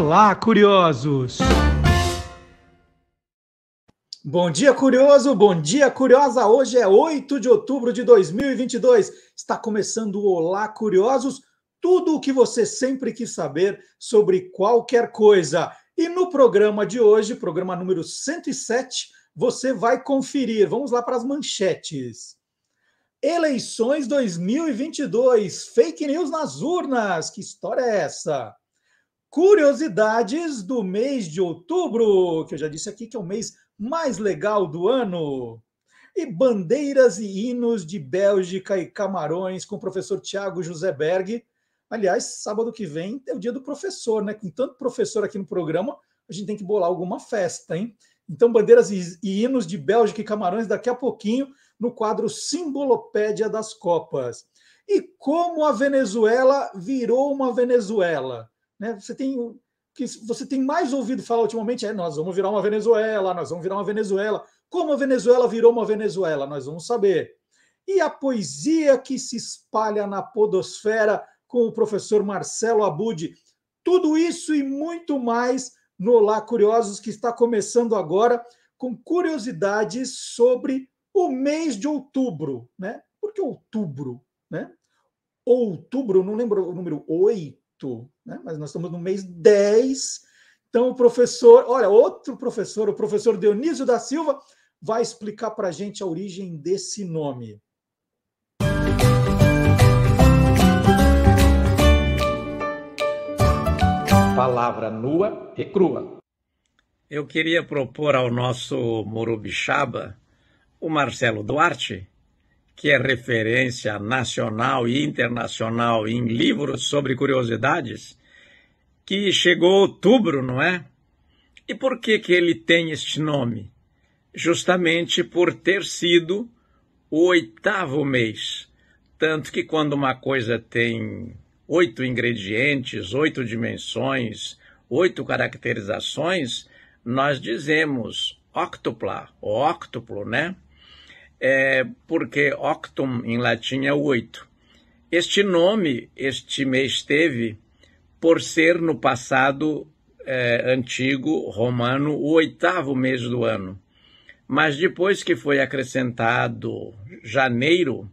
Olá, curiosos! Bom dia, curioso! Bom dia, curiosa! Hoje é 8 de outubro de 2022. Está começando o Olá, curiosos! Tudo o que você sempre quis saber sobre qualquer coisa. E no programa de hoje, programa número 107, você vai conferir. Vamos lá para as manchetes. Eleições 2022, fake news nas urnas. Que história é essa? Curiosidades do mês de outubro, que eu já disse aqui que é o mês mais legal do ano. E bandeiras e hinos de Bélgica e Camarões com o professor Tiago José Berg. Aliás, sábado que vem é o dia do professor, né? Com tanto professor aqui no programa, a gente tem que bolar alguma festa, hein? Então, bandeiras e hinos de Bélgica e Camarões daqui a pouquinho no quadro Simbolopédia das Copas. E como a Venezuela virou uma Venezuela? Né? Você tem o que você tem mais ouvido falar ultimamente é nós vamos virar uma Venezuela, nós vamos virar uma Venezuela. Como a Venezuela virou uma Venezuela, nós vamos saber. E a poesia que se espalha na podosfera com o professor Marcelo Abud. Tudo isso e muito mais no Olá Curiosos, que está começando agora com curiosidades sobre o mês de outubro, né? Por que outubro, né? Outubro, não lembro o número 8, 8, né? mas nós estamos no mês 10. Então, o professor, olha, outro professor, o professor Dionísio da Silva, vai explicar para a gente a origem desse nome. Palavra nua e crua. Eu queria propor ao nosso Morubixaba, o Marcelo Duarte, que é referência nacional e internacional em livros sobre curiosidades, que chegou outubro, não é? E por que, que ele tem este nome? Justamente por ter sido o oitavo mês. Tanto que quando uma coisa tem oito ingredientes, oito dimensões, oito caracterizações, nós dizemos octupla, octuplo, né? é porque octum em latim é oito. Este nome este mês teve por ser no passado é, antigo romano o oitavo mês do ano. Mas depois que foi acrescentado janeiro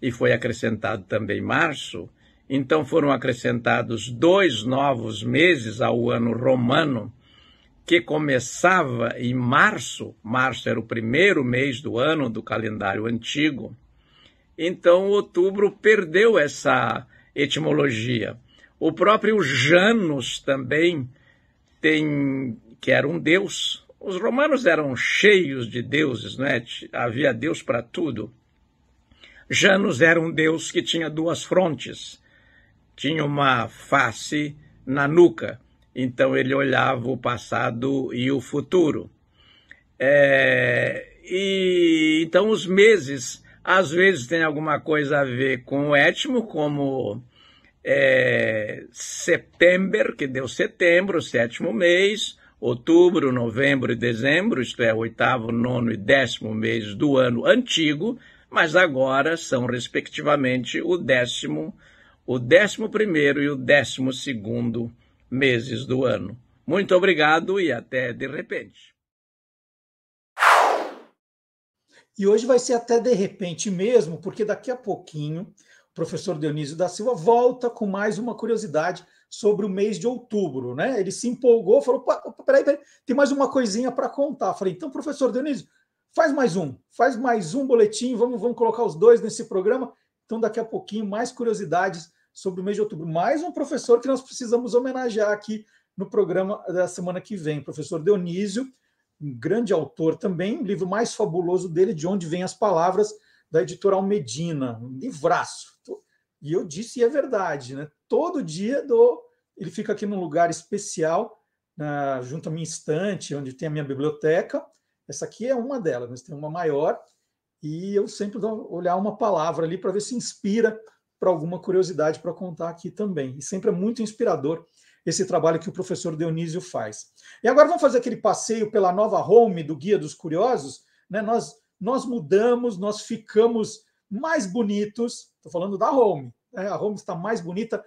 e foi acrescentado também março, então foram acrescentados dois novos meses ao ano romano que começava em março, março era o primeiro mês do ano do calendário antigo, então outubro perdeu essa etimologia. O próprio Janus também tem, que era um deus. Os romanos eram cheios de deuses, né? havia deus para tudo. Janus era um deus que tinha duas frontes, tinha uma face na nuca então ele olhava o passado e o futuro. É, e então os meses às vezes tem alguma coisa a ver com o étimo, como é, setembro, que deu setembro, sétimo mês, outubro, novembro e dezembro, isto é, oitavo, nono e décimo mês do ano antigo, mas agora são, respectivamente, o décimo, o décimo primeiro e o décimo segundo meses do ano. Muito obrigado e até de repente. E hoje vai ser até de repente mesmo, porque daqui a pouquinho o professor Dionísio da Silva volta com mais uma curiosidade sobre o mês de outubro, né? Ele se empolgou, falou: opa, peraí, peraí, tem mais uma coisinha para contar. Eu falei: então, professor Dionísio, faz mais um, faz mais um boletim, vamos, vamos colocar os dois nesse programa. Então, daqui a pouquinho, mais curiosidades sobre o mês de outubro. Mais um professor que nós precisamos homenagear aqui no programa da semana que vem, professor Dionísio, um grande autor também, um livro mais fabuloso dele, De Onde Vêm as Palavras, da editora Almedina, um livraço. E eu disse, e é verdade, né? Todo dia do ele fica aqui num lugar especial, na, junto à minha estante, onde tem a minha biblioteca. Essa aqui é uma delas, mas tem uma maior. E eu sempre dou olhar uma palavra ali para ver se inspira para alguma curiosidade para contar aqui também. E sempre é muito inspirador esse trabalho que o professor Dionísio faz. E agora vamos fazer aquele passeio pela nova home do Guia dos Curiosos. Né? Nós, nós mudamos, nós ficamos mais bonitos. Estou falando da home. Né? A home está mais bonita,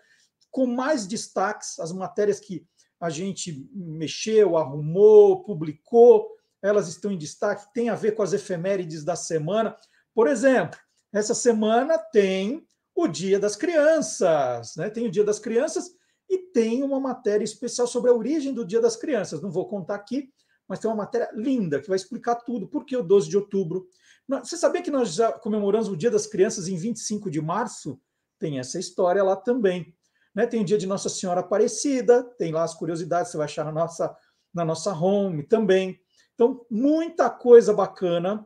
com mais destaques. As matérias que a gente mexeu, arrumou, publicou, elas estão em destaque. Tem a ver com as efemérides da semana. Por exemplo, essa semana tem o Dia das Crianças, né? Tem o Dia das Crianças e tem uma matéria especial sobre a origem do Dia das Crianças. Não vou contar aqui, mas tem uma matéria linda que vai explicar tudo, por que o 12 de outubro. Você sabia que nós já comemoramos o Dia das Crianças em 25 de março? Tem essa história lá também. Né? Tem o Dia de Nossa Senhora Aparecida, tem lá as curiosidades, você vai achar na nossa, na nossa home também. Então, muita coisa bacana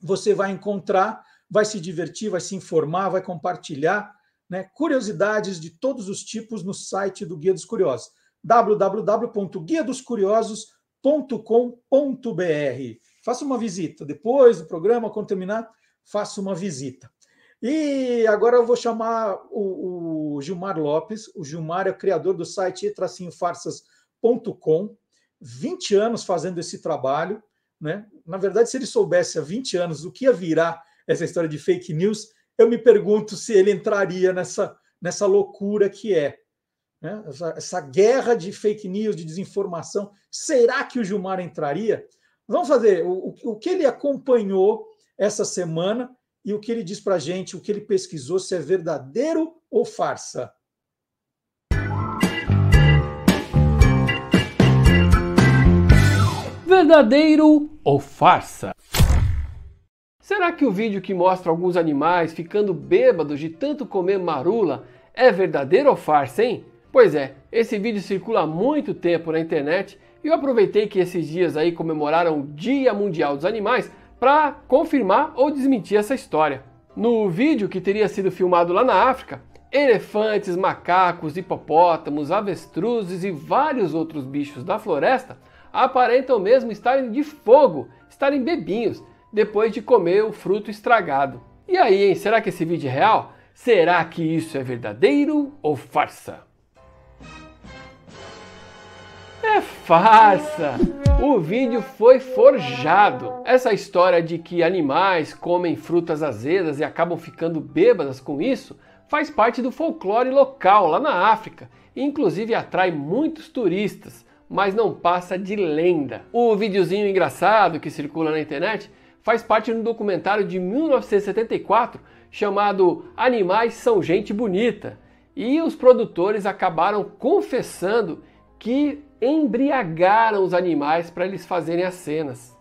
você vai encontrar vai se divertir, vai se informar, vai compartilhar né, curiosidades de todos os tipos no site do Guia dos Curiosos, www.guiadoscuriosos.com.br. Faça uma visita. Depois do programa, quando terminar, faça uma visita. E agora eu vou chamar o, o Gilmar Lopes. O Gilmar é o criador do site tracinhofarsas.com, 20 anos fazendo esse trabalho. Né? Na verdade, se ele soubesse há 20 anos o que ia virar essa história de fake news, eu me pergunto se ele entraria nessa, nessa loucura que é. Né? Essa, essa, guerra de fake news, de desinformação. Será que o Gilmar entraria? Vamos fazer o, o que ele acompanhou essa semana e o que ele diz para a gente, o que ele pesquisou, se é verdadeiro ou farsa. Verdadeiro ou farsa? Será que o vídeo que mostra alguns animais ficando bêbados de tanto comer marula é verdadeiro ou farsa, hein? Pois é, esse vídeo circula há muito tempo na internet e eu aproveitei que esses dias aí comemoraram o Dia Mundial dos Animais para confirmar ou desmentir essa história. No vídeo que teria sido filmado lá na África, elefantes, macacos, hipopótamos, avestruzes e vários outros bichos da floresta aparentam mesmo estarem de fogo, estarem bebinhos depois de comer o fruto estragado. E aí, hein? Será que esse vídeo é real? Será que isso é verdadeiro ou farsa? É farsa! O vídeo foi forjado. Essa história de que animais comem frutas azedas e acabam ficando bêbadas com isso faz parte do folclore local lá na África, e inclusive atrai muitos turistas, mas não passa de lenda. O videozinho engraçado que circula na internet faz parte de um documentário de 1974 chamado Animais são Gente Bonita. E os produtores acabaram confessando que embriagaram os animais para eles fazerem as cenas.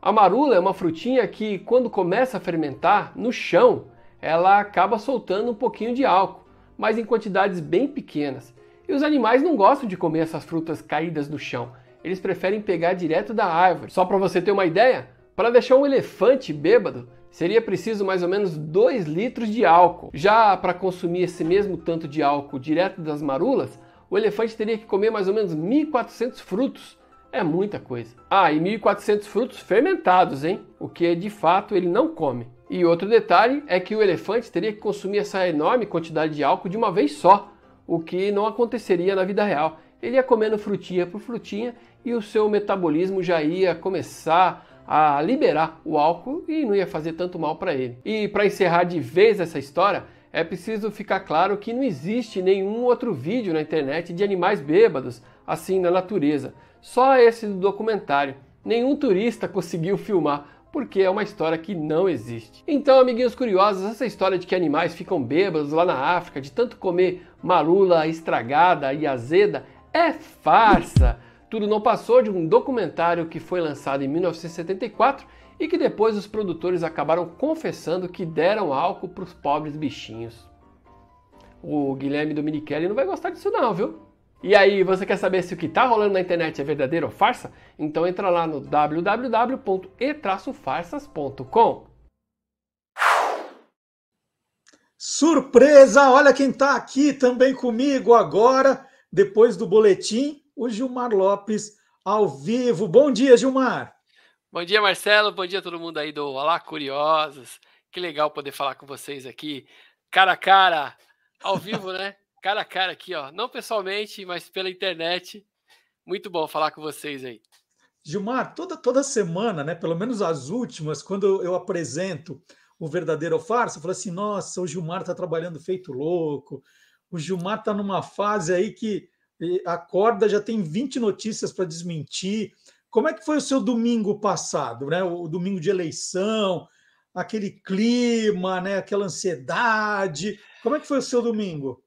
A marula é uma frutinha que, quando começa a fermentar no chão, ela acaba soltando um pouquinho de álcool, mas em quantidades bem pequenas. E os animais não gostam de comer essas frutas caídas no chão, eles preferem pegar direto da árvore. Só para você ter uma ideia, para deixar um elefante bêbado, seria preciso mais ou menos 2 litros de álcool. Já para consumir esse mesmo tanto de álcool direto das marulas, o elefante teria que comer mais ou menos 1.400 frutos. É muita coisa. Ah, e 1.400 frutos fermentados, hein? O que de fato ele não come. E outro detalhe é que o elefante teria que consumir essa enorme quantidade de álcool de uma vez só, o que não aconteceria na vida real. Ele ia comendo frutinha por frutinha e o seu metabolismo já ia começar a liberar o álcool e não ia fazer tanto mal para ele. E para encerrar de vez essa história, é preciso ficar claro que não existe nenhum outro vídeo na internet de animais bêbados assim na natureza. Só esse do documentário. Nenhum turista conseguiu filmar porque é uma história que não existe. Então, amiguinhos curiosos, essa história de que animais ficam bêbados lá na África de tanto comer marula estragada e azeda é farsa tudo não passou de um documentário que foi lançado em 1974 e que depois os produtores acabaram confessando que deram álcool para os pobres bichinhos. O Guilherme Dominichelli não vai gostar disso não, viu? E aí, você quer saber se o que está rolando na internet é verdadeiro ou farsa? Então entra lá no www.e-farsas.com. Surpresa! Olha quem está aqui também comigo agora, depois do boletim o Gilmar Lopes ao vivo. Bom dia, Gilmar. Bom dia, Marcelo. Bom dia a todo mundo aí do Olá Curiosos. Que legal poder falar com vocês aqui, cara a cara, ao vivo, né? cara a cara aqui, ó. Não pessoalmente, mas pela internet. Muito bom falar com vocês aí. Gilmar, toda, toda semana, né? Pelo menos as últimas, quando eu apresento o verdadeiro ou farsa, eu falo assim: nossa, o Gilmar tá trabalhando feito louco. O Gilmar tá numa fase aí que acorda, já tem 20 notícias para desmentir. Como é que foi o seu domingo passado, né? O domingo de eleição, aquele clima, né? Aquela ansiedade. Como é que foi o seu domingo?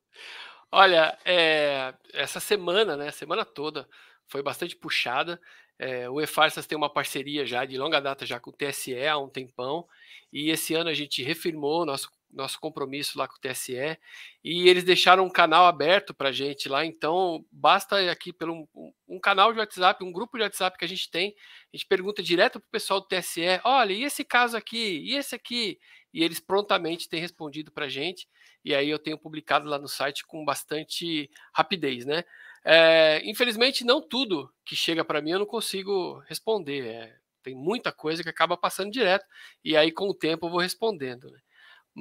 Olha, é, essa semana, né? Semana toda foi bastante puxada. É, o EFARSAS tem uma parceria já de longa data já com o TSE há um tempão e esse ano a gente refirmou nosso nosso compromisso lá com o TSE, e eles deixaram um canal aberto para a gente lá, então basta aqui pelo um, um, canal de WhatsApp, um grupo de WhatsApp que a gente tem, a gente pergunta direto para o pessoal do TSE, olha, e esse caso aqui, e esse aqui? E eles prontamente têm respondido para a gente, e aí eu tenho publicado lá no site com bastante rapidez, né? É, infelizmente, não tudo que chega para mim eu não consigo responder, é, tem muita coisa que acaba passando direto, e aí com o tempo eu vou respondendo, né?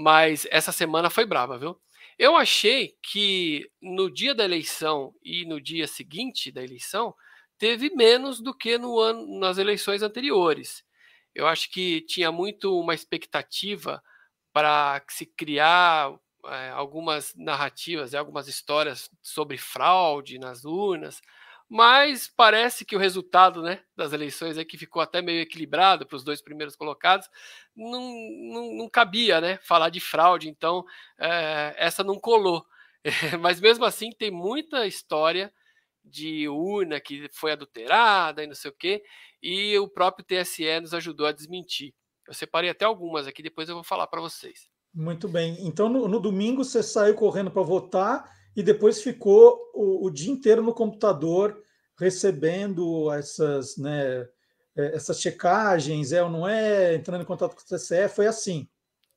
Mas essa semana foi brava, viu? Eu achei que no dia da eleição e no dia seguinte da eleição teve menos do que no ano, nas eleições anteriores. Eu acho que tinha muito uma expectativa para se criar é, algumas narrativas, né, algumas histórias sobre fraude nas urnas mas parece que o resultado né, das eleições é que ficou até meio equilibrado para os dois primeiros colocados, não, não, não, cabia né, falar de fraude, então é, essa não colou. É, mas mesmo assim tem muita história de urna que foi adulterada e não sei o quê, e o próprio TSE nos ajudou a desmentir. Eu separei até algumas aqui, depois eu vou falar para vocês. Muito bem. Então, no, no domingo, você saiu correndo para votar e depois ficou o, o dia inteiro no computador recebendo essas, né, é, essas checagens, é ou não é, entrando em contato com o TCE, foi assim.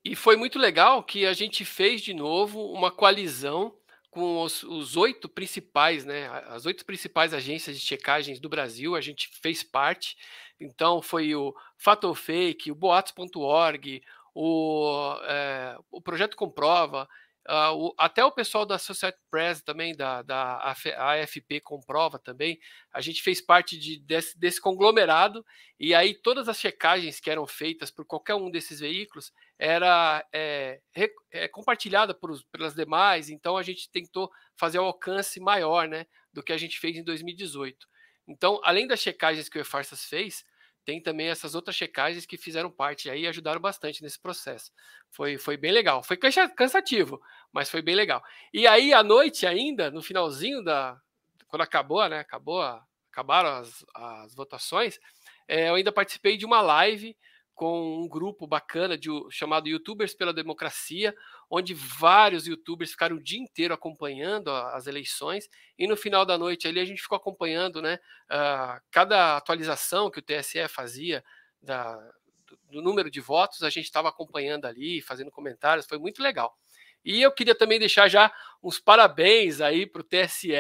E foi muito legal que a gente fez de novo uma coalizão com os, os, oito principais, né? As oito principais agências de checagens do Brasil, a gente fez parte. Então foi o Fatal Fake, o Boatos.org, o, é, o Projeto Comprova, Uh, o, até o pessoal da Associated Press também, da, da AFP comprova também, a gente fez parte de, desse, desse, conglomerado, e aí todas as checagens que eram feitas por qualquer um desses veículos era é, re, é, compartilhada por, pelas demais, então a gente tentou fazer um alcance maior né, do que a gente fez em 2018. Então, além das checagens que o EFARSAS fez, tem também essas outras checagens que fizeram parte aí e ajudaram bastante nesse processo. Foi, foi bem legal. Foi cansativo, mas foi bem legal. E aí, à noite ainda, no finalzinho da. Quando acabou, né? Acabou, acabaram as, as votações, é, eu ainda participei de uma live com um grupo bacana de, chamado Youtubers pela Democracia, onde vários youtubers ficaram o dia inteiro acompanhando as eleições, e no final da noite ali a gente ficou acompanhando né, uh, cada atualização que o TSE fazia da, do, do número de votos, a gente estava acompanhando ali, fazendo comentários, foi muito legal. E eu queria também deixar já uns parabéns aí para o TSE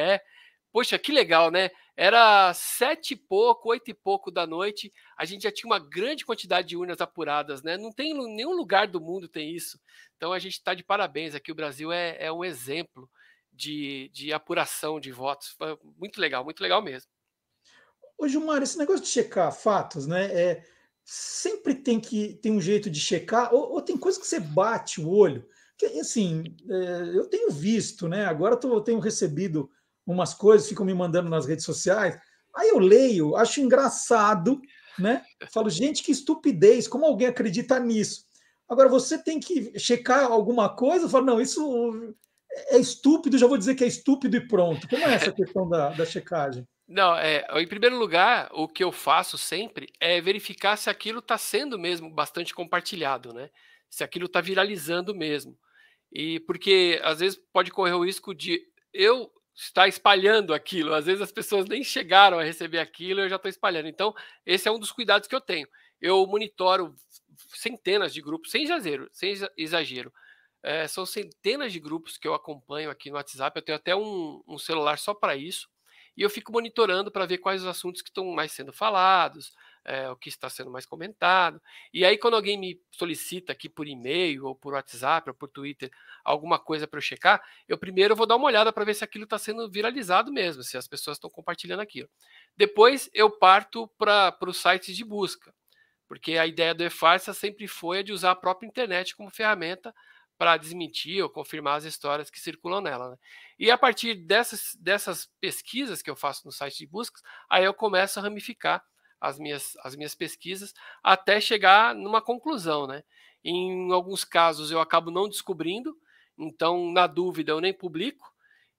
Poxa, que legal, né? Era sete e pouco, oito e pouco da noite, a gente já tinha uma grande quantidade de urnas apuradas, né? Não tem nenhum lugar do mundo tem isso. Então a gente está de parabéns aqui. O Brasil é, é um exemplo de, de apuração de votos. Foi muito legal, muito legal mesmo. Ô, Gilmar, esse negócio de checar fatos, né? É, sempre tem que tem um jeito de checar, ou, ou tem coisa que você bate o olho. Que, assim, é, eu tenho visto, né? Agora eu tenho recebido umas coisas, ficam me mandando nas redes sociais. Aí eu leio, acho engraçado, né? Falo, gente, que estupidez, como alguém acredita nisso? Agora você tem que checar alguma coisa, fala, não, isso é estúpido, já vou dizer que é estúpido e pronto. Como é essa questão da, da checagem? Não, é, em primeiro lugar, o que eu faço sempre é verificar se aquilo está sendo mesmo bastante compartilhado, né? Se aquilo está viralizando mesmo. E porque às vezes pode correr o risco de eu está espalhando aquilo. Às vezes as pessoas nem chegaram a receber aquilo, eu já estou espalhando. Então, esse é um dos cuidados que eu tenho. Eu monitoro centenas de grupos, sem exagero, sem exagero. É, são centenas de grupos que eu acompanho aqui no WhatsApp. Eu tenho até um, um celular só para isso. E eu fico monitorando para ver quais os assuntos que estão mais sendo falados, é, o que está sendo mais comentado. E aí, quando alguém me solicita aqui por e-mail, ou por WhatsApp, ou por Twitter, alguma coisa para eu checar, eu primeiro vou dar uma olhada para ver se aquilo está sendo viralizado mesmo, se as pessoas estão compartilhando aquilo. Depois eu parto para os sites de busca, porque a ideia do E-Farsa sempre foi a de usar a própria internet como ferramenta para desmentir ou confirmar as histórias que circulam nela. Né? E a partir dessas, dessas pesquisas que eu faço no site de buscas, aí eu começo a ramificar as minhas, as minhas pesquisas até chegar numa conclusão, né? Em alguns casos eu acabo não descobrindo, então na dúvida eu nem publico.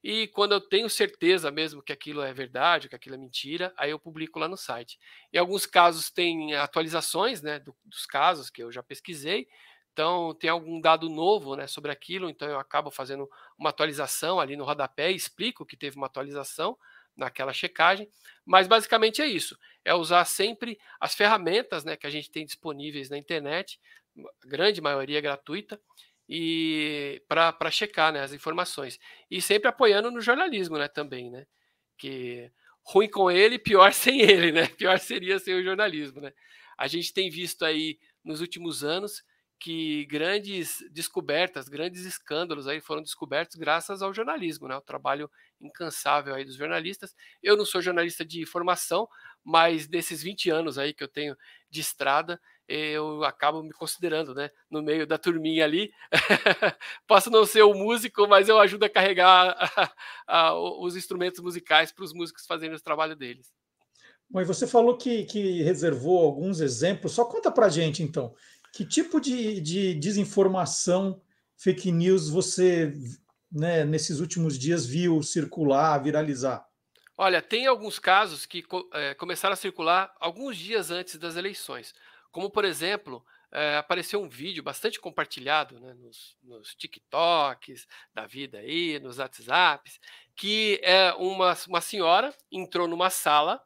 E quando eu tenho certeza mesmo que aquilo é verdade, que aquilo é mentira, aí eu publico lá no site. Em alguns casos tem atualizações, né, do, dos casos que eu já pesquisei. Então tem algum dado novo, né, sobre aquilo, então eu acabo fazendo uma atualização ali no rodapé, explico que teve uma atualização naquela checagem. Mas basicamente é isso: é usar sempre as ferramentas né, que a gente tem disponíveis na internet, grande maioria é gratuita, e para checar né, as informações. E sempre apoiando no jornalismo né, também, né? Que ruim com ele, pior sem ele, né? Pior seria sem o jornalismo, né? A gente tem visto aí nos últimos anos que grandes descobertas, grandes escândalos aí foram descobertos graças ao jornalismo, né? O trabalho incansável aí dos jornalistas. Eu não sou jornalista de formação, mas desses 20 anos aí que eu tenho de estrada, eu acabo me considerando, né, no meio da turminha ali. Posso não ser o músico, mas eu ajudo a carregar os instrumentos musicais para os músicos fazerem o trabalho deles. Mas você falou que, que reservou alguns exemplos. Só conta para gente, então. Que tipo de, de desinformação, fake news você, né, nesses últimos dias, viu circular, viralizar? Olha, tem alguns casos que é, começaram a circular alguns dias antes das eleições. Como, por exemplo, é, apareceu um vídeo bastante compartilhado né, nos, nos, TikToks da vida aí, nos WhatsApps, que é, uma, uma senhora entrou numa sala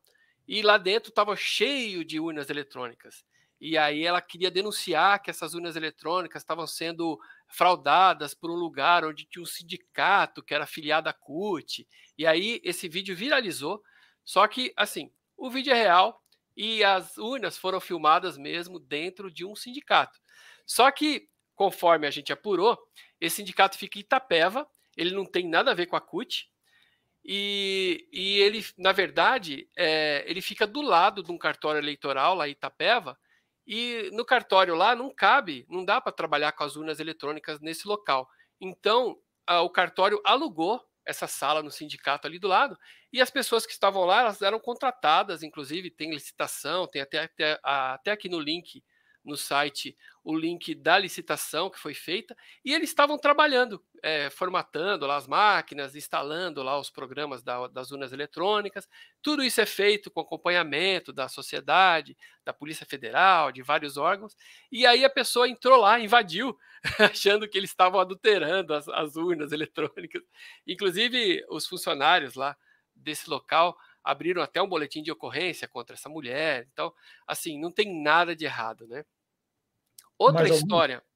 e lá dentro estava cheio de urnas eletrônicas e aí ela queria denunciar que essas urnas eletrônicas estavam sendo fraudadas por um lugar onde tinha um sindicato que era filiado à CUT. E aí esse vídeo viralizou, só que assim, o vídeo é real e as urnas foram filmadas mesmo dentro de um sindicato. Só que, conforme a gente apurou, esse sindicato fica em Itapeva, ele não tem nada a ver com a CUT, e, e, ele, na verdade, é, ele fica do lado de um cartório eleitoral lá em Itapeva, e no cartório lá não cabe, não dá para trabalhar com as urnas eletrônicas nesse local. Então, a, o cartório alugou essa sala no sindicato ali do lado, e as pessoas que estavam lá, elas eram contratadas, inclusive tem licitação, tem até, até, até aqui no link no site o link da licitação que foi feita e eles estavam trabalhando, é, formatando lá as máquinas, instalando lá os programas da, das urnas eletrônicas. Tudo isso é feito com acompanhamento da sociedade, da Polícia Federal, de vários órgãos. E aí a pessoa entrou lá, invadiu, achando que eles estavam adulterando as, as urnas eletrônicas. Inclusive, os funcionários lá desse local abriram até um boletim de ocorrência contra essa mulher. Então, assim, não tem nada de errado, né? Outra Mais história, algum?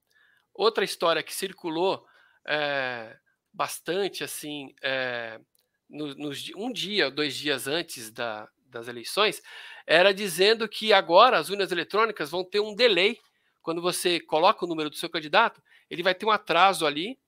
outra história que circulou é, bastante assim, é, no, no, um dia, dois dias antes da, das eleições, era dizendo que agora as urnas eletrônicas vão ter um delay. Quando você coloca o número do seu candidato, ele vai ter um atraso ali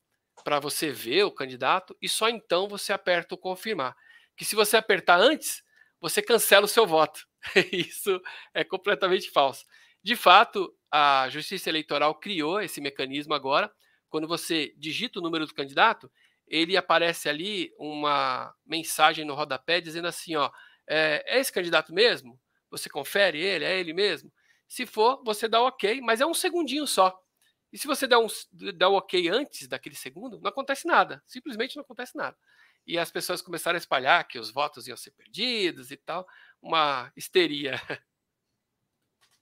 para você ver o candidato e só então você aperta o confirmar. Que se você apertar antes, você cancela o seu voto. Isso é completamente falso. De fato, a Justiça Eleitoral criou esse mecanismo agora. Quando você digita o número do candidato, ele aparece ali uma mensagem no rodapé dizendo assim: ó, é, é esse candidato mesmo? Você confere ele? É ele mesmo? Se for, você dá ok, mas é um segundinho só. E se você der um, der um ok antes daquele segundo, não acontece nada. Simplesmente não acontece nada. E as pessoas começaram a espalhar que os votos iam ser perdidos e tal. Uma histeria.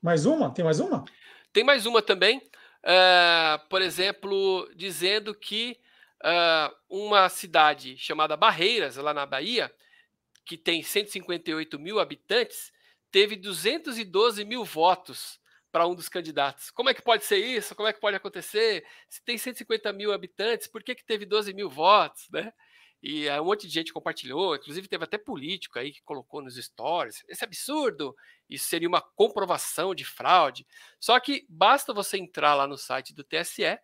Mais uma? Tem mais uma? Tem mais uma também. Uh, por exemplo, dizendo que uh, uma cidade chamada Barreiras, lá na Bahia, que tem 158 mil habitantes, teve 212 mil votos para um dos candidatos. Como é que pode ser isso? Como é que pode acontecer? Se tem 150 mil habitantes, por que, que teve 12 mil votos? Né? E aí eh, um monte de gente compartilhou, inclusive teve até político aí que colocou nos stories. Esse absurdo! Isso seria uma comprovação de fraude. Só que basta você entrar lá no site do TSE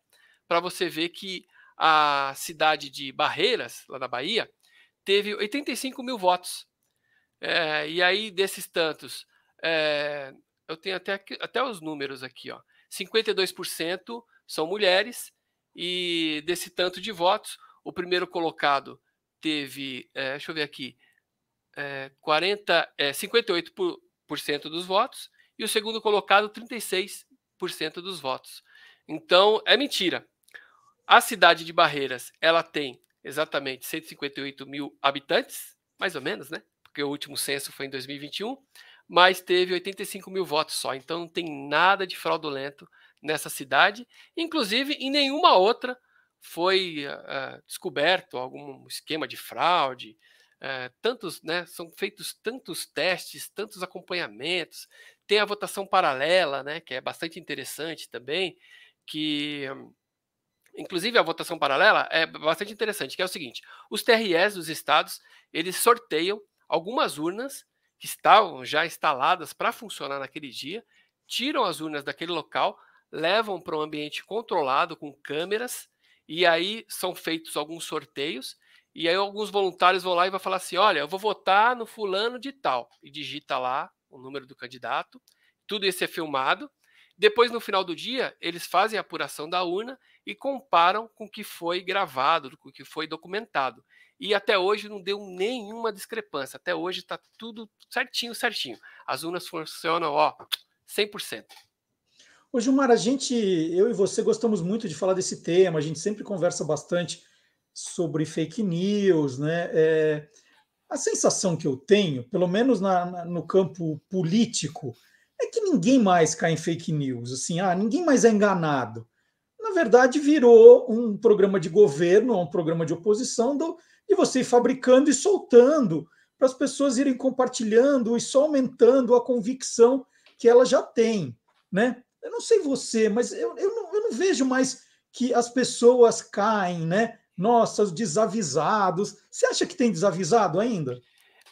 para você ver que a cidade de Barreiras, lá na Bahia, teve 85 mil votos. É, e aí, desses tantos, é, eu tenho até, até os números aqui, ó. 52% são mulheres, e desse tanto de votos, o primeiro colocado teve, é, deixa eu ver aqui, é, 40, é, 58% por, por cento dos votos e o segundo colocado 36% dos votos. Então, é mentira. A cidade de Barreiras, ela tem exatamente 158 mil habitantes, mais ou menos, né? Porque o último censo foi em 2021, mas teve 85 mil votos só. Então, não tem nada de fraudulento nessa cidade, inclusive em nenhuma outra foi uh, descoberto algum esquema de fraude, uh, tantos, né, são feitos tantos testes, tantos acompanhamentos, tem a votação paralela, né, que é bastante interessante também, que inclusive a votação paralela é bastante interessante, que é o seguinte, os TREs dos estados, eles sorteiam algumas urnas que estavam já instaladas para funcionar naquele dia, tiram as urnas daquele local, levam para um ambiente controlado com câmeras, e aí são feitos alguns sorteios. E aí alguns voluntários vão lá e vão falar assim: olha, eu vou votar no fulano de tal. E digita lá o número do candidato. Tudo isso é filmado. Depois, no final do dia, eles fazem a apuração da urna e comparam com o que foi gravado, com o que foi documentado. E até hoje não deu nenhuma discrepância. Até hoje está tudo certinho, certinho. As urnas funcionam, ó, 100%. Ô Gilmar, a gente, eu e você gostamos muito de falar desse tema, a gente sempre conversa bastante sobre fake news, né? É, a sensação que eu tenho, pelo menos na, na, no campo político, é que ninguém mais cai em fake news, assim, ah, ninguém mais é enganado. Na verdade, virou um programa de governo, um programa de oposição, do, de você ir fabricando e soltando para as pessoas irem compartilhando e só aumentando a convicção que ela já tem, né? eu não sei você, mas eu, eu, não, eu não vejo mais que as pessoas caem, né? Nossa, os desavisados. Você acha que tem desavisado ainda?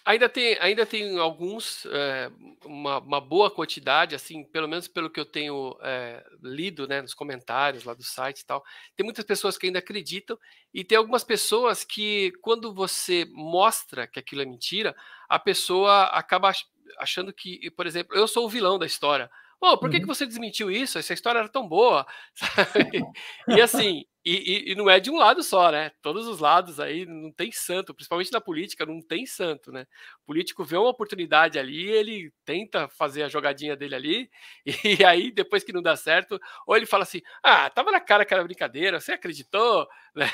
Ainda tem, ainda tem alguns, é, uma, uma, boa quantidade, assim, pelo menos pelo que eu tenho é, lido né, nos comentários lá do site e tal. Tem muitas pessoas que ainda acreditam, e tem algumas pessoas que, quando você mostra que aquilo é mentira, a pessoa acaba achando que, por exemplo, eu sou o vilão da história. Pô, por que, que uhum. você desmentiu isso? Essa história era tão boa. E assim, e, e, não é de um lado só, né? Todos os lados aí não tem santo, principalmente na política, não tem santo, né? O político vê uma oportunidade ali, ele tenta fazer a jogadinha dele ali, e aí depois que não dá certo, ou ele fala assim: ah, tava na cara que era brincadeira, você acreditou? Né?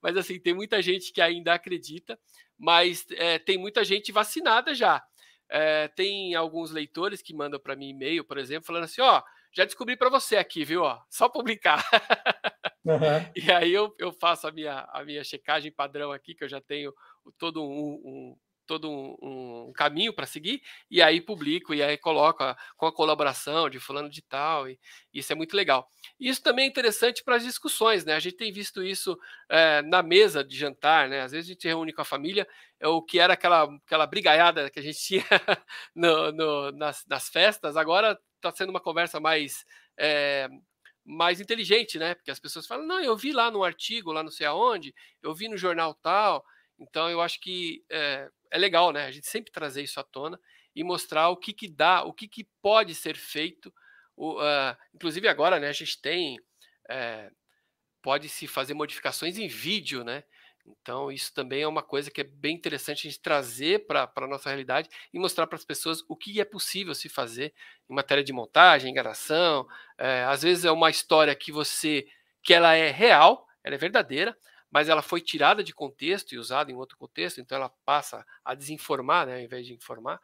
Mas assim, tem muita gente que ainda acredita, mas é, tem muita gente vacinada já. É, tem alguns leitores que mandam para mim e-mail, por exemplo, falando assim: ó, já descobri para você aqui, viu? Ó, só publicar. Uhum. e aí eu, eu faço a minha, a minha checagem padrão aqui, que eu já tenho todo um, um todo um, um caminho para seguir, e aí publico, e aí coloco a, com a colaboração de fulano de tal, e isso é muito legal. Isso também é interessante para as discussões, né? A gente tem visto isso é, na mesa de jantar, né? Às vezes a gente reúne com a família, é o que era aquela, aquela brigaiada que a gente tinha no, no, nas, nas, festas, agora está sendo uma conversa mais. É, mais inteligente, né? Porque as pessoas falam, não, eu vi lá no artigo, lá não sei aonde, eu vi no jornal tal. Então eu acho que é, é legal, né? A gente sempre trazer isso à tona e mostrar o que, que dá, o que, que pode ser feito. O, uh, inclusive agora, né? A gente tem é, pode se fazer modificações em vídeo, né? Então isso também é uma coisa que é bem interessante a gente trazer para a nossa realidade e mostrar para as pessoas o que é possível se fazer em matéria de montagem, enganação. É, às vezes é uma história que você que ela é real, ela é verdadeira, mas ela foi tirada de contexto e usada em outro contexto, então ela passa a desinformar, né, ao invés de informar.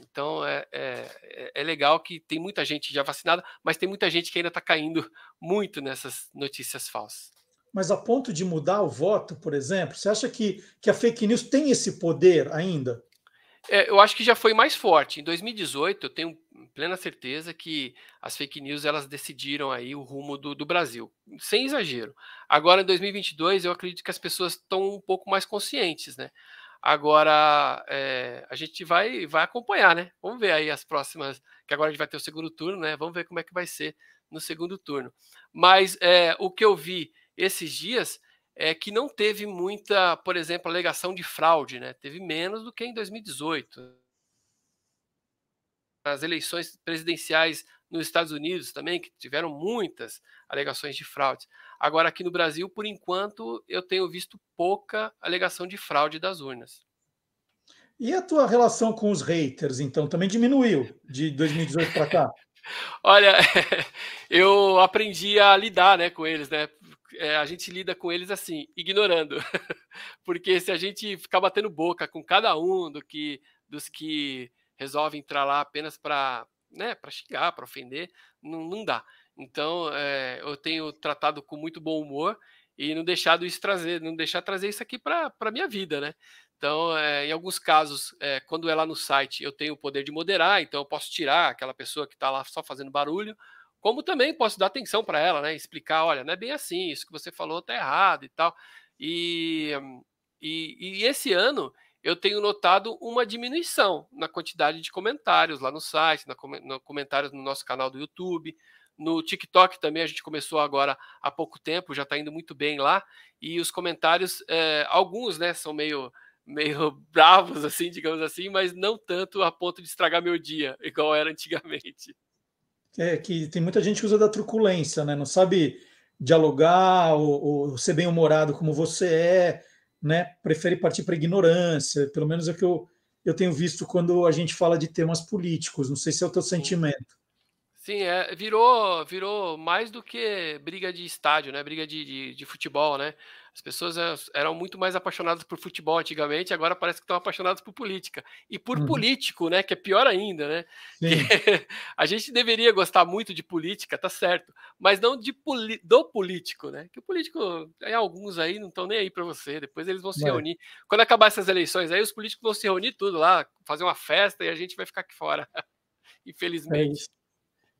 Então é, é, é, é legal que tem muita gente já vacinada, mas tem muita gente que ainda está caindo muito nessas notícias falsas. Mas a ponto de mudar o voto, por exemplo, você acha que, que a fake news tem esse poder ainda? É, eu acho que já foi mais forte. Em 2018, eu tenho plena certeza que as fake news elas decidiram aí o rumo do, do Brasil, sem exagero. Agora, em 2022, eu acredito que as pessoas estão um pouco mais conscientes, né? Agora, é, a gente vai, vai acompanhar, né? Vamos ver aí as próximas, que agora a gente vai ter o segundo turno, né? Vamos ver como é que vai ser no segundo turno. Mas é, o que eu vi esses dias é que não teve muita, por exemplo, alegação de fraude, né? Teve menos do que em 2018, as eleições presidenciais nos Estados Unidos também, que tiveram muitas alegações de fraude. Agora, aqui no Brasil, por enquanto, eu tenho visto pouca alegação de fraude das urnas. E a tua relação com os haters, então, também diminuiu de 2018 para cá? Olha, eu aprendi a lidar né, com eles, né? É, a gente lida com eles assim, ignorando. Porque se a gente ficar batendo boca com cada um do que, dos que resolve entrar lá apenas para né, xingar, para ofender, não, não dá. Então, é, eu tenho tratado com muito bom humor e não deixado isso trazer, não deixar trazer isso aqui para a minha vida, né? Então, é, em alguns casos, é, quando é lá no site, eu tenho o poder de moderar, então eu posso tirar aquela pessoa que está lá só fazendo barulho, como também posso dar atenção para ela, né? Explicar, olha, não é bem assim, isso que você falou está errado e tal. E, e, e esse ano eu tenho notado uma diminuição na quantidade de comentários lá no site, na, no comentários no nosso canal do YouTube, no TikTok também a gente começou agora há pouco tempo, já está indo muito bem lá e os comentários, é, alguns, né, são meio meio bravos assim, digamos assim, mas não tanto a ponto de estragar meu dia, igual era antigamente. É que tem muita gente que usa da truculência, né? Não sabe dialogar ou, ou ser bem humorado como você é né, prefere partir para ignorância, pelo menos é o que eu, eu tenho visto quando a gente fala de temas políticos. Não sei se é o teu sentimento. Sim, é, virou, virou mais do que briga de estádio, né? Briga de, de, de futebol, né? As pessoas é, eram muito mais apaixonadas por futebol antigamente, agora parece que estão apaixonadas por política. E por uhum. político, né? Que é pior ainda, né? a gente deveria gostar muito de política, tá certo, mas não de do político, né? Que o político, aí alguns aí não estão nem aí para você, depois eles vão se é. reunir. Quando acabar essas eleições, aí os políticos vão se reunir tudo lá, fazer uma festa e a gente vai ficar aqui fora. É infelizmente. É isso.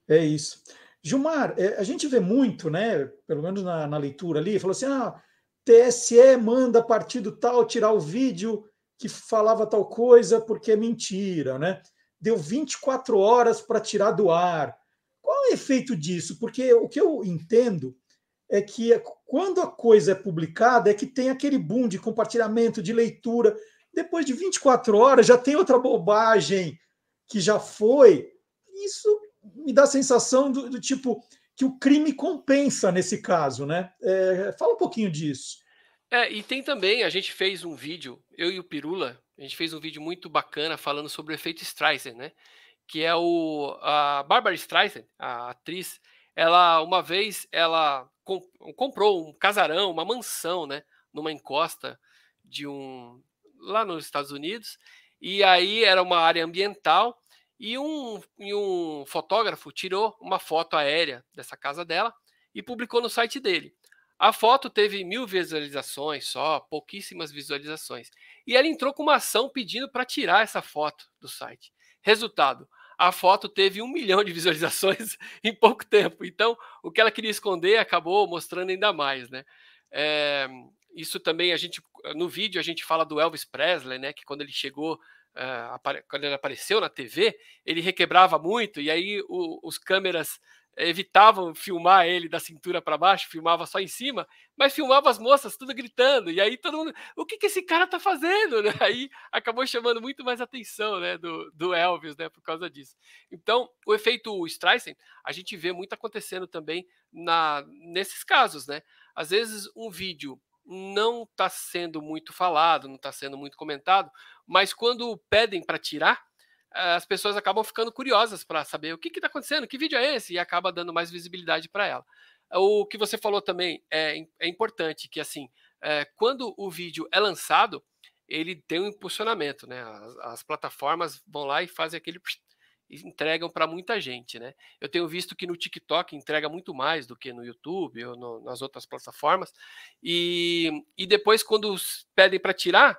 É isso. Gilmar, é, a gente vê muito, né? Pelo menos na, na leitura ali, falou assim: ah, TSE manda partido tal tirar o vídeo que falava tal coisa porque é mentira, né? Deu 24 horas para tirar do ar. Qual é o efeito disso? Porque o que eu entendo é que é quando a coisa é publicada é que tem aquele boom de compartilhamento, de leitura. Depois de 24 horas já tem outra bobagem que já foi. Isso me dá a sensação do, do tipo, que o crime compensa nesse caso, né? É, fala um pouquinho disso. É, e tem também, a gente fez um vídeo, eu e o Pirula, a gente fez um vídeo muito bacana falando sobre o efeito Streisand, né? Que é o a Barbara Streisand, a atriz, ela uma vez ela comp comprou um casarão, uma mansão, né, numa encosta de um lá nos Estados Unidos, e aí era uma área ambiental e um, e um fotógrafo tirou uma foto aérea dessa casa dela e publicou no site dele. A foto teve mil visualizações só, pouquíssimas visualizações. E ela entrou com uma ação pedindo para tirar essa foto do site. Resultado: a foto teve um milhão de visualizações em pouco tempo. Então, o que ela queria esconder acabou mostrando ainda mais, né? É, isso também a gente no vídeo a gente fala do Elvis Presley, né? Que quando ele chegou eh, quando ele apareceu na TV, ele requebrava muito e aí o, os câmeras evitavam filmar ele da cintura para baixo, filmava só em cima, mas filmava as moças tudo gritando. E aí todo mundo, o que, que esse cara tá fazendo? Né? Aí acabou chamando muito mais atenção né, do, do Elvis, né, por causa disso. Então, o efeito Streisand, a gente vê muito acontecendo também na, nesses casos, né? Às vezes um vídeo não está sendo muito falado, não está sendo muito comentado, mas quando pedem para tirar, eh, as pessoas acabam ficando curiosas para saber o que está acontecendo, que vídeo é esse, e acaba dando mais visibilidade para ela. O que você falou também é, é importante, que assim, é, quando o vídeo é lançado, ele tem um impulsionamento, né? As, as, plataformas vão lá e fazem aquele entregam para muita gente, né? Eu tenho visto que no TikTok entrega muito mais do que no YouTube ou no, nas outras plataformas. E, e depois, quando pedem para tirar,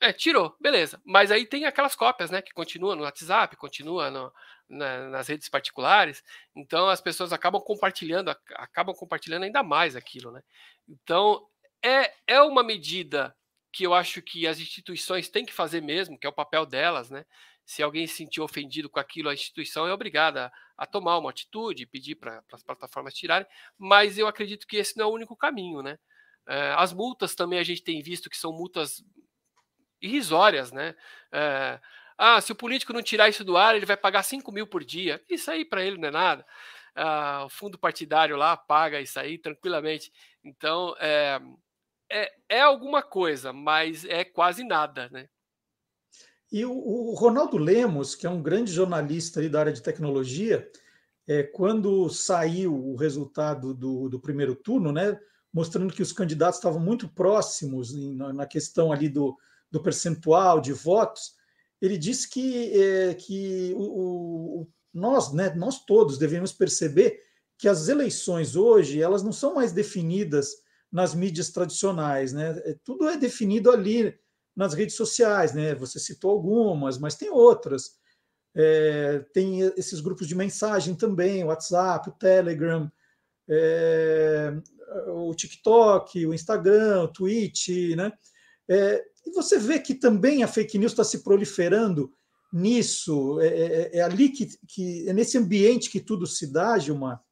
é, tirou, beleza. Mas aí tem aquelas cópias, né? Que continua no WhatsApp, continua no, na, nas redes particulares. Então as pessoas acabam compartilhando, acabam compartilhando ainda mais aquilo, né? Então é, é uma medida que eu acho que as instituições têm que fazer mesmo, que é o papel delas, né? se alguém se sentir ofendido com aquilo, a instituição é obrigada a, tomar uma atitude, pedir para as plataformas tirarem, mas eu acredito que esse não é o único caminho, né? É, as multas também a gente tem visto que são multas irrisórias, né? É, ah, se o político não tirar isso do ar, ele vai pagar 5 mil por dia. Isso aí para ele não é nada. Ah, o fundo partidário lá paga isso aí tranquilamente. Então, é, é, é alguma coisa, mas é quase nada, né? E o, o Ronaldo Lemos, que é um grande jornalista da área de tecnologia, é, quando saiu o resultado do, do primeiro turno, né, mostrando que os candidatos estavam muito próximos em, na questão ali do, do percentual de votos, ele disse que, é, que o, o, nós, né, nós todos devemos perceber que as eleições hoje elas não são mais definidas nas mídias tradicionais, né? É, tudo é definido ali nas redes sociais, né? Você citou algumas, mas tem outras. É, tem esses grupos de mensagem também, o WhatsApp, o Telegram, é, o TikTok, o Instagram, o Twitch, né? É, e você vê que também a fake news está se proliferando nisso, é, é, é ali que, que é nesse ambiente que tudo se dá, Gilmar,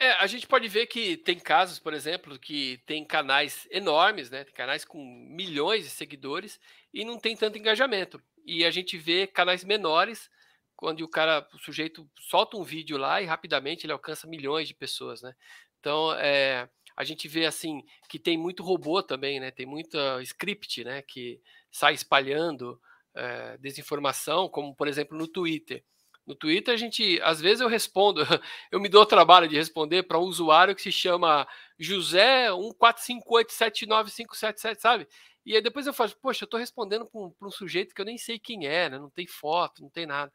é, a gente pode ver que tem casos, por exemplo, que tem canais enormes, né? Tem canais com milhões de seguidores e não tem tanto engajamento. E a gente vê canais menores, quando o cara, o sujeito solta um vídeo lá e rapidamente ele alcança milhões de pessoas, né? Então, é, a gente vê assim que tem muito robô também, né? Tem muita script, né? Que sai espalhando é, desinformação, como por exemplo no Twitter. No Twitter, a gente, às vezes eu respondo, eu me dou o trabalho de responder para um usuário que se chama José 1458795777, sabe? E aí depois eu falo, poxa, eu estou respondendo para um sujeito que eu nem sei quem é, né? Não tem foto, não tem nada.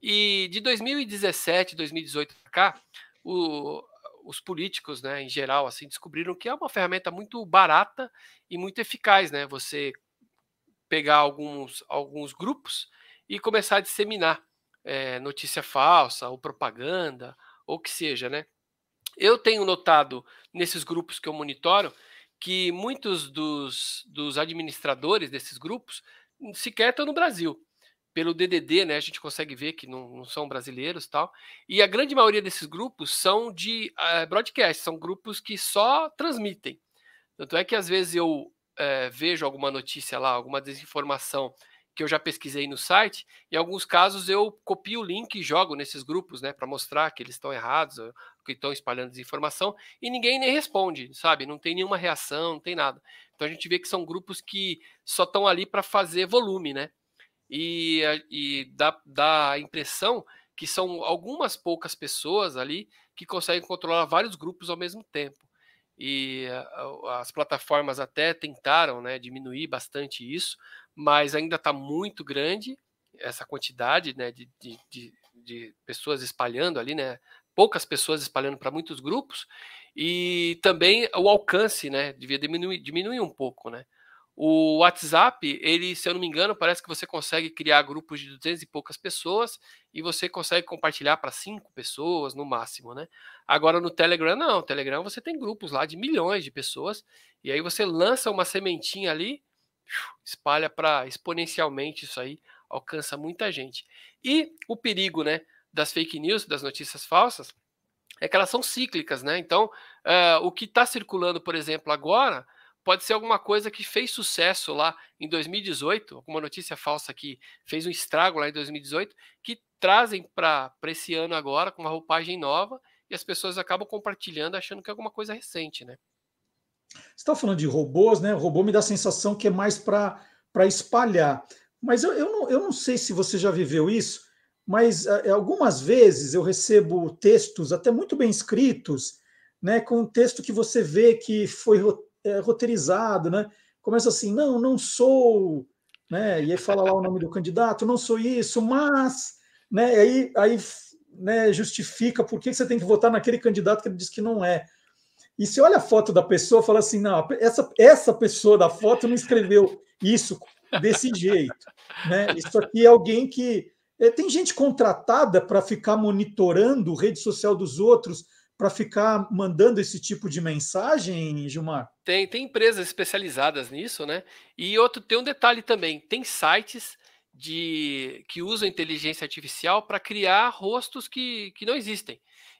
E de 2017, 2018 para cá, o, os políticos, né, em geral, assim, descobriram que é uma ferramenta muito barata e muito eficaz, né? Você pegar alguns, alguns grupos e começar a disseminar é, notícia falsa ou propaganda, ou que seja, né? Eu tenho notado nesses grupos que eu monitoro que muitos dos, dos administradores desses grupos sequer estão no Brasil. Pelo DDD, né, a gente consegue ver que não, não são brasileiros tal. E a grande maioria desses grupos são de uh, broadcast, são grupos que só transmitem. Tanto é que às vezes eu uh, vejo alguma notícia lá, alguma desinformação que eu já pesquisei no site. Em alguns casos eu copio o link e jogo nesses grupos, né, para mostrar que eles estão errados, que estão espalhando desinformação, e ninguém nem responde, sabe? Não tem nenhuma reação, não tem nada. Então a gente vê que são grupos que só estão ali para fazer volume, né? E, eh, e dá, dá a impressão que são algumas poucas pessoas ali que conseguem controlar vários grupos ao mesmo tempo e eh, as plataformas até tentaram né, diminuir bastante isso, mas ainda está muito grande essa quantidade né, de, de, de, de pessoas espalhando ali, né? Poucas pessoas espalhando para muitos grupos e também o alcance, né? Devia diminuir, diminuir um pouco, né? O WhatsApp, ele, se eu não me engano, parece que você consegue criar grupos de 200 e poucas pessoas e você consegue compartilhar para cinco pessoas no máximo, né? Agora no Telegram não, no Telegram você tem grupos lá de milhões de pessoas e aí você lança uma sementinha ali espalha para exponencialmente isso aí, alcança muita gente. E o perigo, né, das fake news, das notícias falsas, é que elas são cíclicas, né? Então, uh, o que está circulando, por exemplo, agora, pode ser alguma coisa que fez sucesso lá em 2018, alguma notícia falsa que fez um estrago lá em 2018, que trazem para esse ano agora com uma roupagem nova e as pessoas acabam compartilhando achando que é alguma coisa recente, né? está falando de robôs, né? O robô me dá a sensação que é mais para espalhar. Mas eu, eu, não, eu não sei se você já viveu isso, mas eh, eh, algumas vezes eu recebo textos até muito bem escritos, né? Com um texto que você vê que foi eh, roteirizado, né? Começa assim, não, não sou, né? E aí fala lá o nome do candidato, não sou isso, mas, né? E aí, aí né, justifica por que você tem que votar naquele candidato que ele diz que não é. E você olha a foto da pessoa fala assim: não, essa, essa pessoa da foto não escreveu isso desse jeito. Né? Isso aqui é alguém que. É, tem gente contratada para ficar monitorando a rede social dos outros, para ficar mandando esse tipo de mensagem, Gilmar? Tem, tem empresas especializadas nisso, né? E outro, tem um detalhe também: tem sites de que usam inteligência artificial para criar rostos que, que não existem.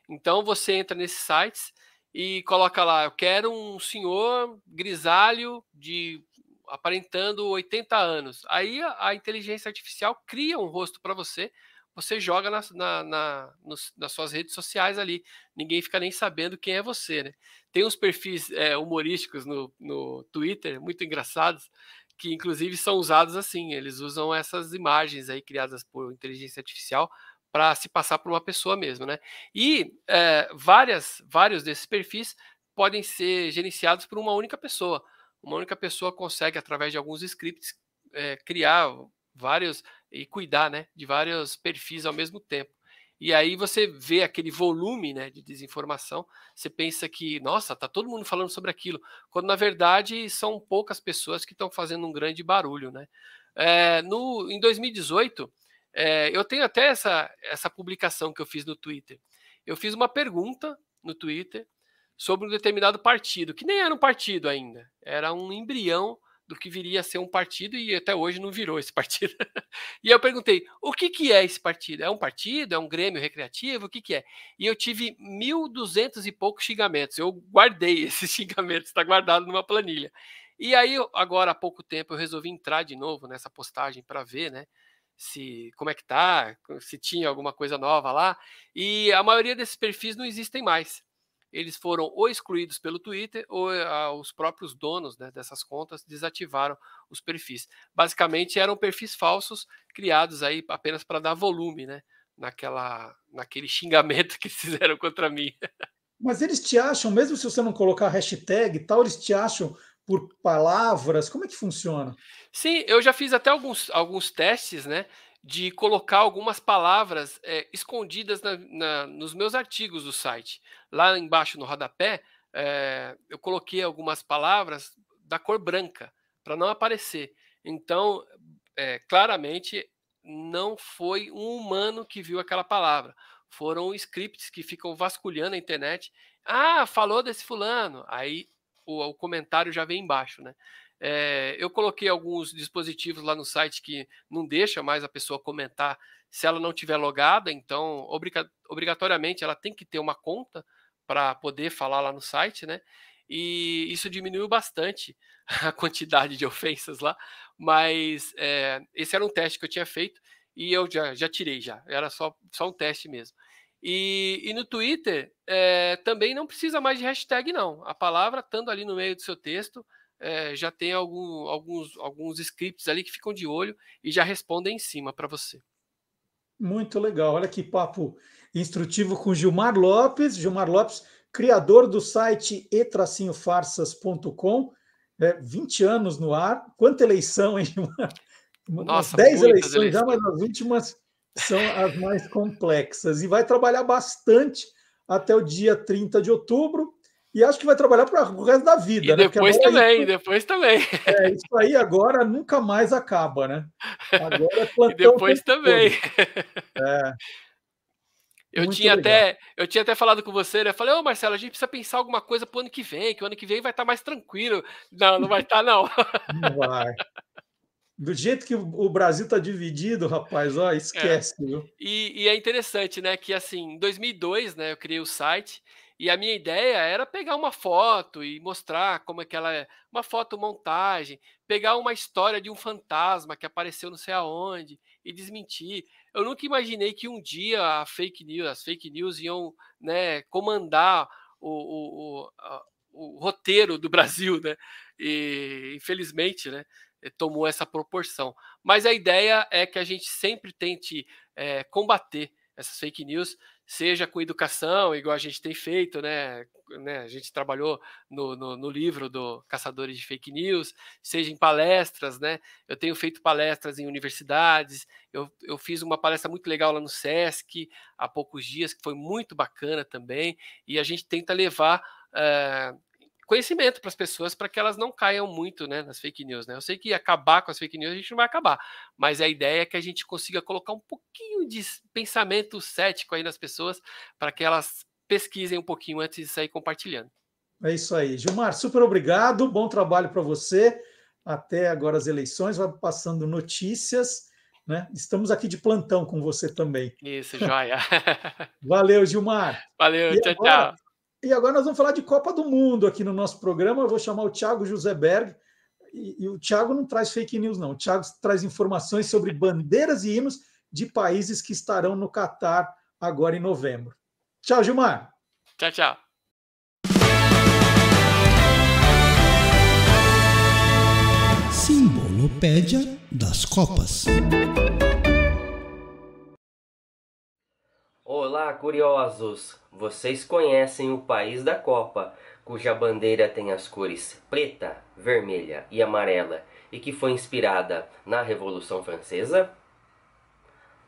Então você entra nesses sites e coloca lá: eu quero um senhor grisalho de aparentando 80 anos. Aí a, a inteligência artificial cria um rosto para você, você joga na, na, na nos, nas suas redes sociais ali. Ninguém fica nem sabendo quem é você, né? Tem uns perfis é, humorísticos no, no Twitter, muito engraçados, que inclusive são usados assim. Eles usam essas imagens aí criadas por inteligência artificial para se passar por uma pessoa mesmo, né? E é, várias, vários desses perfis podem ser gerenciados por uma única pessoa. Uma única pessoa consegue, através de alguns scripts, é, criar vários e cuidar, né, de vários perfis ao mesmo tempo. E aí você vê aquele volume, né, de desinformação. Você pensa que, nossa, tá todo mundo falando sobre aquilo, quando na verdade são poucas pessoas que estão fazendo um grande barulho, né? É, no, em 2018 é, eu tenho até essa, essa publicação que eu fiz no Twitter. Eu fiz uma pergunta no Twitter sobre um determinado partido, que nem era um partido ainda, era um embrião do que viria a ser um partido e até hoje não virou esse partido. e eu perguntei: o que, que é esse partido? É um partido? É um grêmio recreativo? O que, que é? E eu tive 1.200 e poucos xingamentos. Eu guardei esses xingamentos, está guardado numa planilha. E aí, agora há pouco tempo, eu resolvi entrar de novo nessa postagem para ver, né? se como é que tá, se tinha alguma coisa nova lá. E a maioria desses perfis não existem mais. Eles foram ou excluídos pelo Twitter ou ah, os próprios donos né, dessas contas desativaram os perfis. Basicamente eram perfis falsos criados aí apenas para dar volume, né, naquela, naquele xingamento que fizeram contra mim. Mas eles te acham, mesmo se você não colocar hashtag e tal, eles te acham por palavras? Como é que funciona? Sim, eu já fiz até alguns, alguns testes, né? De colocar algumas palavras é, escondidas na, na, nos meus artigos do site. Lá embaixo no rodapé, é, eu coloquei algumas palavras da cor branca, para não aparecer. Então, é, claramente, não foi um humano que viu aquela palavra. Foram scripts que ficam vasculhando a internet. Ah, falou desse fulano. Aí o, o comentário já vem embaixo, né? É, eu coloquei alguns dispositivos lá no site que não deixa mais a pessoa comentar se ela não tiver logada, então obrigatoriamente ela tem que ter uma conta para poder falar lá no site, né? E isso diminuiu bastante a quantidade de ofensas lá, mas é, esse era um teste que eu tinha feito e eu já, já tirei já, era só, só um teste mesmo. E, e no Twitter é, também não precisa mais de hashtag, não. A palavra, estando ali no meio do seu texto, é, já tem algum, alguns, alguns scripts ali que ficam de olho e já respondem em cima para você. Muito legal. Olha que papo instrutivo com Gilmar Lopes. Gilmar Lopes, criador do site e-farsas.com. É, 20 anos no ar. Quanta eleição, hein, Gilmar? Nossa, 10 eleições, eleições já, mas as últimas são as mais complexas. E vai trabalhar bastante até o dia 30 de outubro. E acho que vai trabalhar para o resto da vida. E né? depois também, isso, depois também. É, isso aí agora nunca mais acaba, né? Agora é E depois também. É. Eu tinha, até, eu tinha até falado com você, né? Falei, ô oh, Marcelo, a gente precisa pensar alguma coisa pro ano que vem, que o ano que vem vai estar tá mais tranquilo. Não, não vai estar, tá, não. Não vai do jeito que o Brasil está dividido, rapaz, ó, é. esquece. É. E, e, é interessante, né, que assim, em 2002, né, eu criei o site e a minha ideia era pegar uma foto e mostrar como é que ela é, uma foto montagem, pegar uma história de um fantasma que apareceu não sei aonde e desmentir. Eu nunca imaginei que um dia a fake news, as fake news iam, né, comandar o, o, o, a, o roteiro do Brasil, né? E infelizmente, né? Eh, tomou essa proporção. Mas a ideia é que a gente sempre tente é, combater essas fake news, seja com educação, igual a gente tem feito, né? né a gente trabalhou no, no, no, livro do Caçadores de Fake News, seja em palestras, né? Eu tenho feito palestras em universidades, eu, eu fiz uma palestra muito legal lá no SESC há poucos dias, que foi muito bacana também, e a gente tenta levar. Uh, conhecimento para as pessoas para que elas não caiam muito né, nas fake news. Né? Eu sei que acabar com as fake news a gente não vai acabar, mas a ideia é que a gente consiga colocar um pouquinho de pensamento cético aí nas pessoas para que elas pesquisem um pouquinho antes de sair compartilhando. É isso aí. Gilmar, super obrigado, bom trabalho para você. Até agora as eleições, vai passando notícias. Né? Estamos aqui de plantão com você também. Isso, joia. Valeu, Gilmar. Valeu, e tchau, agora... tchau. E agora nós vamos falar de Copa do Mundo aqui no nosso programa. Eu vou chamar o Thiago José Berg. E, e o Thiago não traz fake news, não. O Thiago traz informações sobre bandeiras e hinos de países que estarão no Catar agora em novembro. Tchau, Gilmar. Tchau, tchau. Simbolopédia das Copas. Olá, curiosos! Vocês conhecem o país da Copa, cuja bandeira tem as cores preta, vermelha e amarela e que foi inspirada na Revolução Francesa?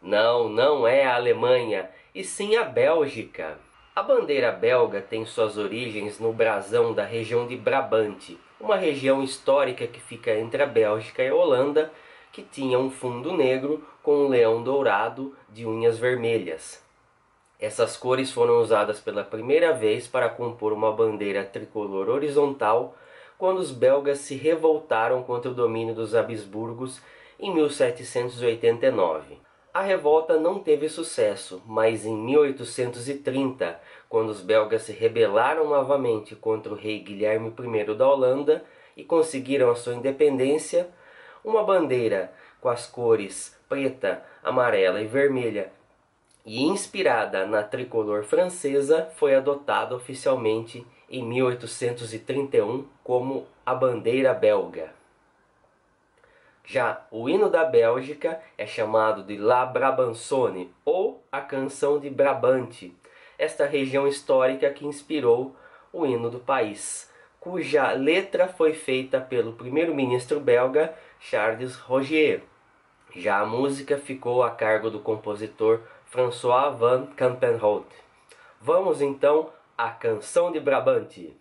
Não, não é a Alemanha, e sim a Bélgica. A bandeira belga tem suas origens no brasão da região de Brabante, uma região histórica que fica entre a Bélgica e a Holanda, que tinha um fundo negro com um leão dourado de unhas vermelhas. Essas cores foram usadas pela primeira vez para compor uma bandeira tricolor horizontal quando os belgas se revoltaram contra o domínio dos Habsburgos em 1789. A revolta não teve sucesso, mas em 1830, quando os belgas se rebelaram novamente contra o rei Guilherme I da Holanda e conseguiram a sua independência, uma bandeira com as cores preta, amarela e vermelha e inspirada na tricolor francesa, foi adotada oficialmente em 1831 como a bandeira belga. Já o hino da Bélgica é chamado de La Brabançone ou a Canção de Brabante, esta região histórica que inspirou o hino do país, cuja letra foi feita pelo primeiro-ministro belga Charles Rogier. Já a música ficou a cargo do compositor François van Campenhout. Vamos então à Canção de Brabante.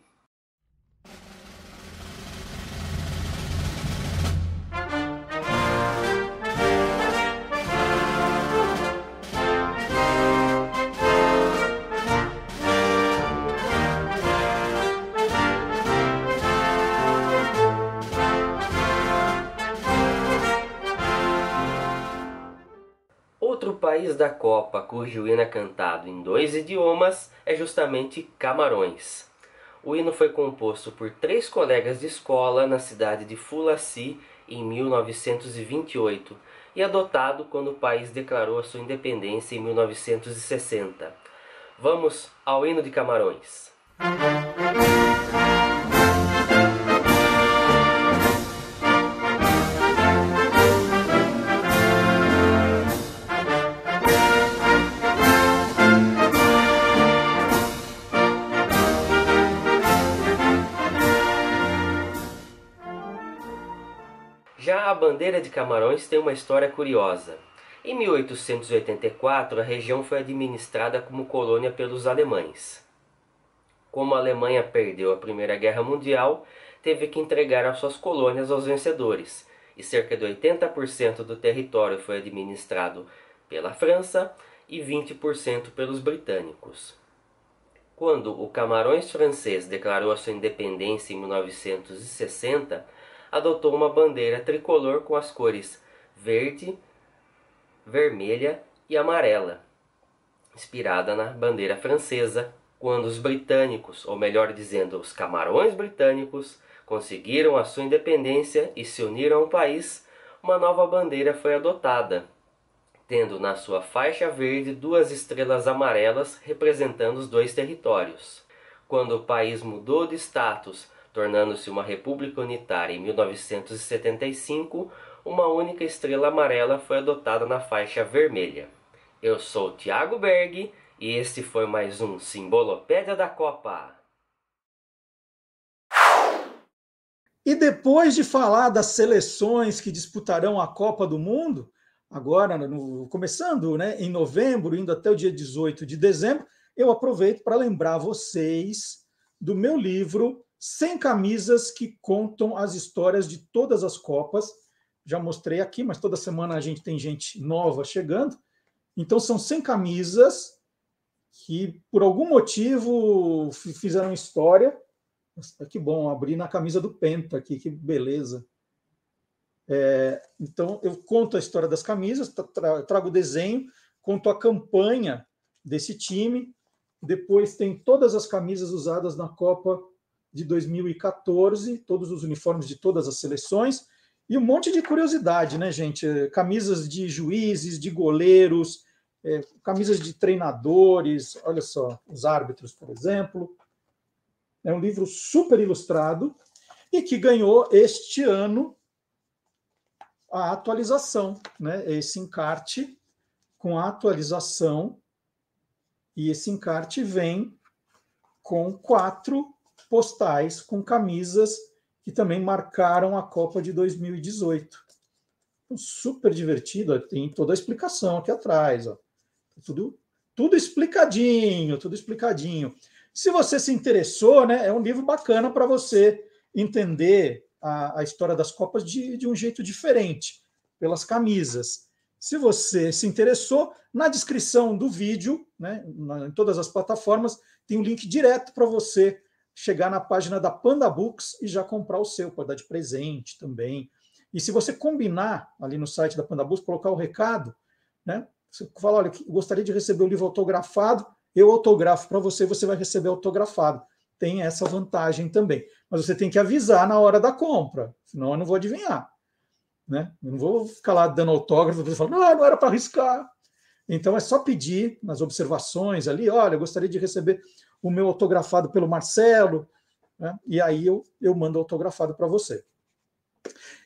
da Copa, cujo hino é cantado em dois idiomas, é justamente Camarões. O hino foi composto por três colegas de escola na cidade de Fulaci em 1928 e adotado quando o país declarou a sua independência em 1960. Vamos ao hino de Camarões. Música Já a bandeira de Camarões tem uma história curiosa. Em 1884, a região foi administrada como colônia pelos alemães. Como a Alemanha perdeu a Primeira Guerra Mundial, teve que entregar as suas colônias aos vencedores, e cerca de 80% do território foi administrado pela França e 20% pelos britânicos. Quando o Camarões francês declarou a sua independência em 1960, adotou uma bandeira tricolor com as cores verde, vermelha e amarela, inspirada na bandeira francesa, quando os britânicos, ou melhor dizendo, os camarões britânicos, conseguiram a sua independência e se uniram ao país, uma nova bandeira foi adotada, tendo na sua faixa verde duas estrelas amarelas representando os dois territórios. Quando o país mudou de status tornando-se uma república unitária em 1975, uma única estrela amarela foi adotada na faixa vermelha. Eu sou Tiago Berg e este foi mais um Simbolopédia da Copa. E depois de falar das seleções que disputarão a Copa do Mundo, agora no, começando né, em novembro, indo até o dia 18 de dezembro, eu aproveito para lembrar vocês do meu livro 100 camisas que contam as histórias de todas as Copas. Já mostrei aqui, mas toda semana a gente tem gente nova chegando. Então, são 100 camisas que, por algum motivo, fizeram história. Nossa, ah, que bom, abri na camisa do Penta aqui, que beleza. É, então, eu conto a história das camisas, trago o desenho, conto a campanha desse time. Depois tem todas as camisas usadas na Copa de 2014, todos os uniformes de todas as seleções, e um monte de curiosidade, né, gente? Camisas de juízes, de goleiros, é, camisas de treinadores, olha só, os árbitros, por exemplo. É um livro super ilustrado e que ganhou este ano a atualização, né? Esse encarte com a atualização e esse encarte vem com quatro postais com camisas que também marcaram a Copa de 2018. Então, super divertido, tem toda a explicação aqui atrás. Ó. Tudo, tudo explicadinho, tudo explicadinho. Se você se interessou, né, é um livro bacana para você entender a, a, história das Copas de, de um jeito diferente, pelas camisas. Se você se interessou, na descrição do vídeo, né, na, em todas as plataformas, tem um link direto para você chegar na página da Panda Books e já comprar o seu, pode dar de presente também. E se você combinar ali no site da Panda Books, colocar o recado, né? Você fala, olha, gostaria de receber o livro autografado, eu autografo para você, você vai receber autografado. Tem essa vantagem também. Mas você tem que avisar na hora da compra, senão eu não vou adivinhar. Né? Eu não vou ficar lá dando autógrafo, você fala, não, não era para arriscar. Então é só pedir nas observações ali, olha, eu gostaria de receber o meu autografado pelo Marcelo, né? e aí eu, eu mando autografado para você.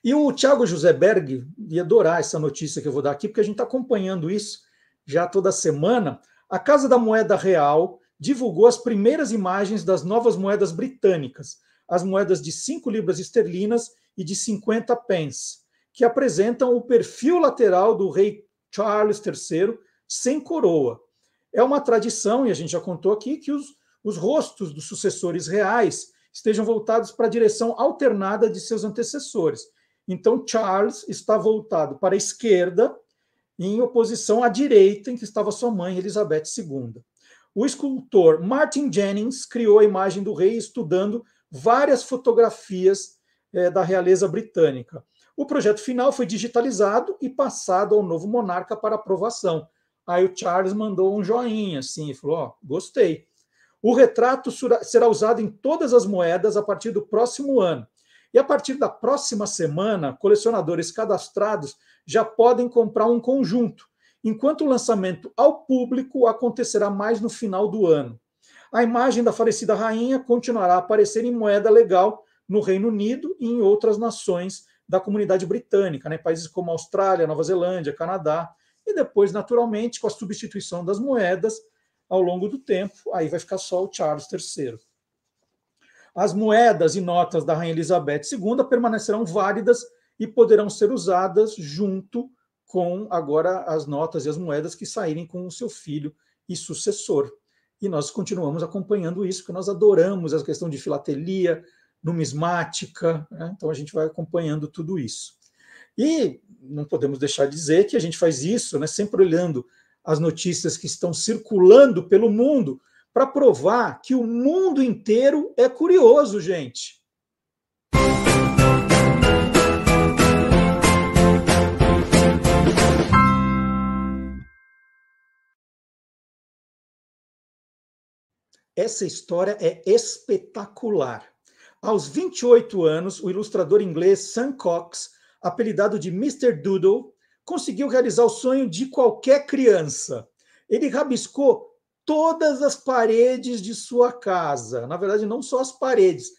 E o Thiago José Berg ia adorar essa notícia que eu vou dar aqui, porque a gente está acompanhando isso já toda semana. A Casa da Moeda Real divulgou as primeiras imagens das novas moedas britânicas, as moedas de 5 libras esterlinas e de 50 pence, que apresentam o perfil lateral do rei Charles III sem coroa. É uma tradição, e a gente já contou aqui, que os os rostos dos sucessores reais estejam voltados para a direção alternada de seus antecessores. Então, Charles está voltado para a esquerda, em oposição à direita em que estava sua mãe, Elizabeth II. O escultor Martin Jennings criou a imagem do rei estudando várias fotografias é, da realeza britânica. O projeto final foi digitalizado e passado ao novo monarca para aprovação. Aí o Charles mandou um joinha, assim, e falou: Ó, oh, gostei. O retrato será usado em todas as moedas a partir do próximo ano. E a partir da próxima semana, colecionadores cadastrados já podem comprar um conjunto, enquanto o lançamento ao público acontecerá mais no final do ano. A imagem da falecida rainha continuará a aparecer em moeda legal no Reino Unido e em outras nações da comunidade britânica, né? países como Austrália, Nova Zelândia, Canadá, e depois, naturalmente, com a substituição das moedas, ao longo do tempo, aí vai ficar só o Charles III. As moedas e notas da Rainha Elizabeth II permanecerão válidas e poderão ser usadas junto com agora as notas e as moedas que saírem com o seu filho e sucessor. E nós continuamos acompanhando isso, porque nós adoramos a questão de filatelia, numismática, né? então a gente vai acompanhando tudo isso. E não podemos deixar de dizer que a gente faz isso né, sempre olhando as notícias que estão circulando pelo mundo para provar que o mundo inteiro é curioso, gente. Essa história é espetacular. Aos 28 anos, o ilustrador inglês Sam Cox, apelidado de Mr. Doodle, conseguiu realizar o sonho de qualquer criança. Ele rabiscou todas as paredes de sua casa. Na verdade, não só as paredes,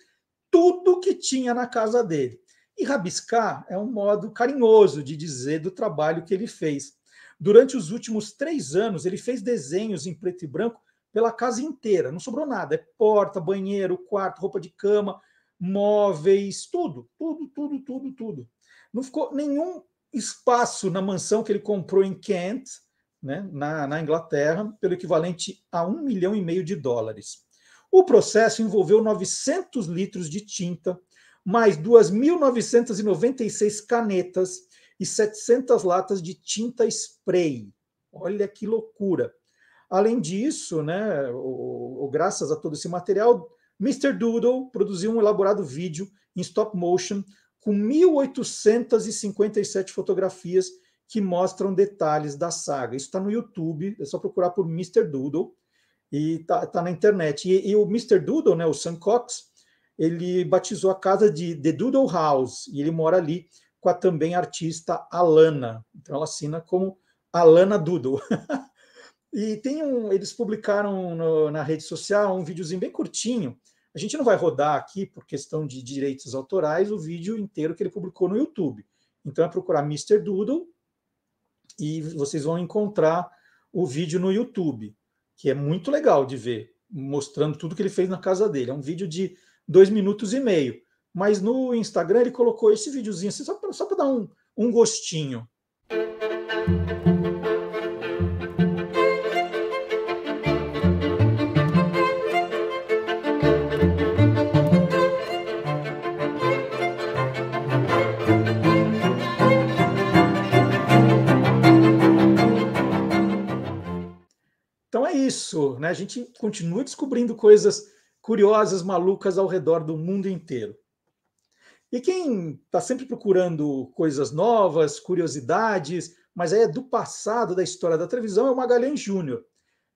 tudo que tinha na casa dele. E rabiscar é um modo carinhoso de dizer do trabalho que ele fez. Durante os últimos três anos, ele fez desenhos em preto e branco pela casa inteira. Não sobrou nada: é porta, banheiro, quarto, roupa de cama, móveis, tudo, tudo, tudo, tudo, tudo. Não ficou nenhum espaço na mansão que ele comprou em Kent, né, na, na Inglaterra, pelo equivalente a um milhão e meio de dólares. O processo envolveu 900 litros de tinta, mais 2.996 canetas e 700 latas de tinta spray. Olha que loucura! Além disso, né, o, graças a todo esse material, Mr. Doodle produziu um elaborado vídeo em stop motion com 1.857 fotografias que mostram detalhes da saga. Isso está no YouTube, é só procurar por Mr. Doodle e tá, tá na internet. E, e, o Mr. Doodle, né, o Sam Cox, ele batizou a casa de The Doodle House e ele mora ali com a também artista Alana. Então ela assina como Alana Doodle. e tem um, eles publicaram no, na rede social um videozinho bem curtinho a gente não vai rodar aqui, por questão de direitos autorais, o vídeo inteiro que ele publicou no YouTube. Então é procurar Mr. Doodle e vocês vão encontrar o vídeo no YouTube, que é muito legal de ver, mostrando tudo que ele fez na casa dele. É um vídeo de dois minutos e meio. Mas no Instagram ele colocou esse videozinho assim, só para dar um, um gostinho. isso, né, a gente continua descobrindo coisas curiosas, malucas ao redor do mundo inteiro. E quem está sempre procurando coisas novas, curiosidades, mas aí é do passado da história da televisão, é o Magalhães Júnior.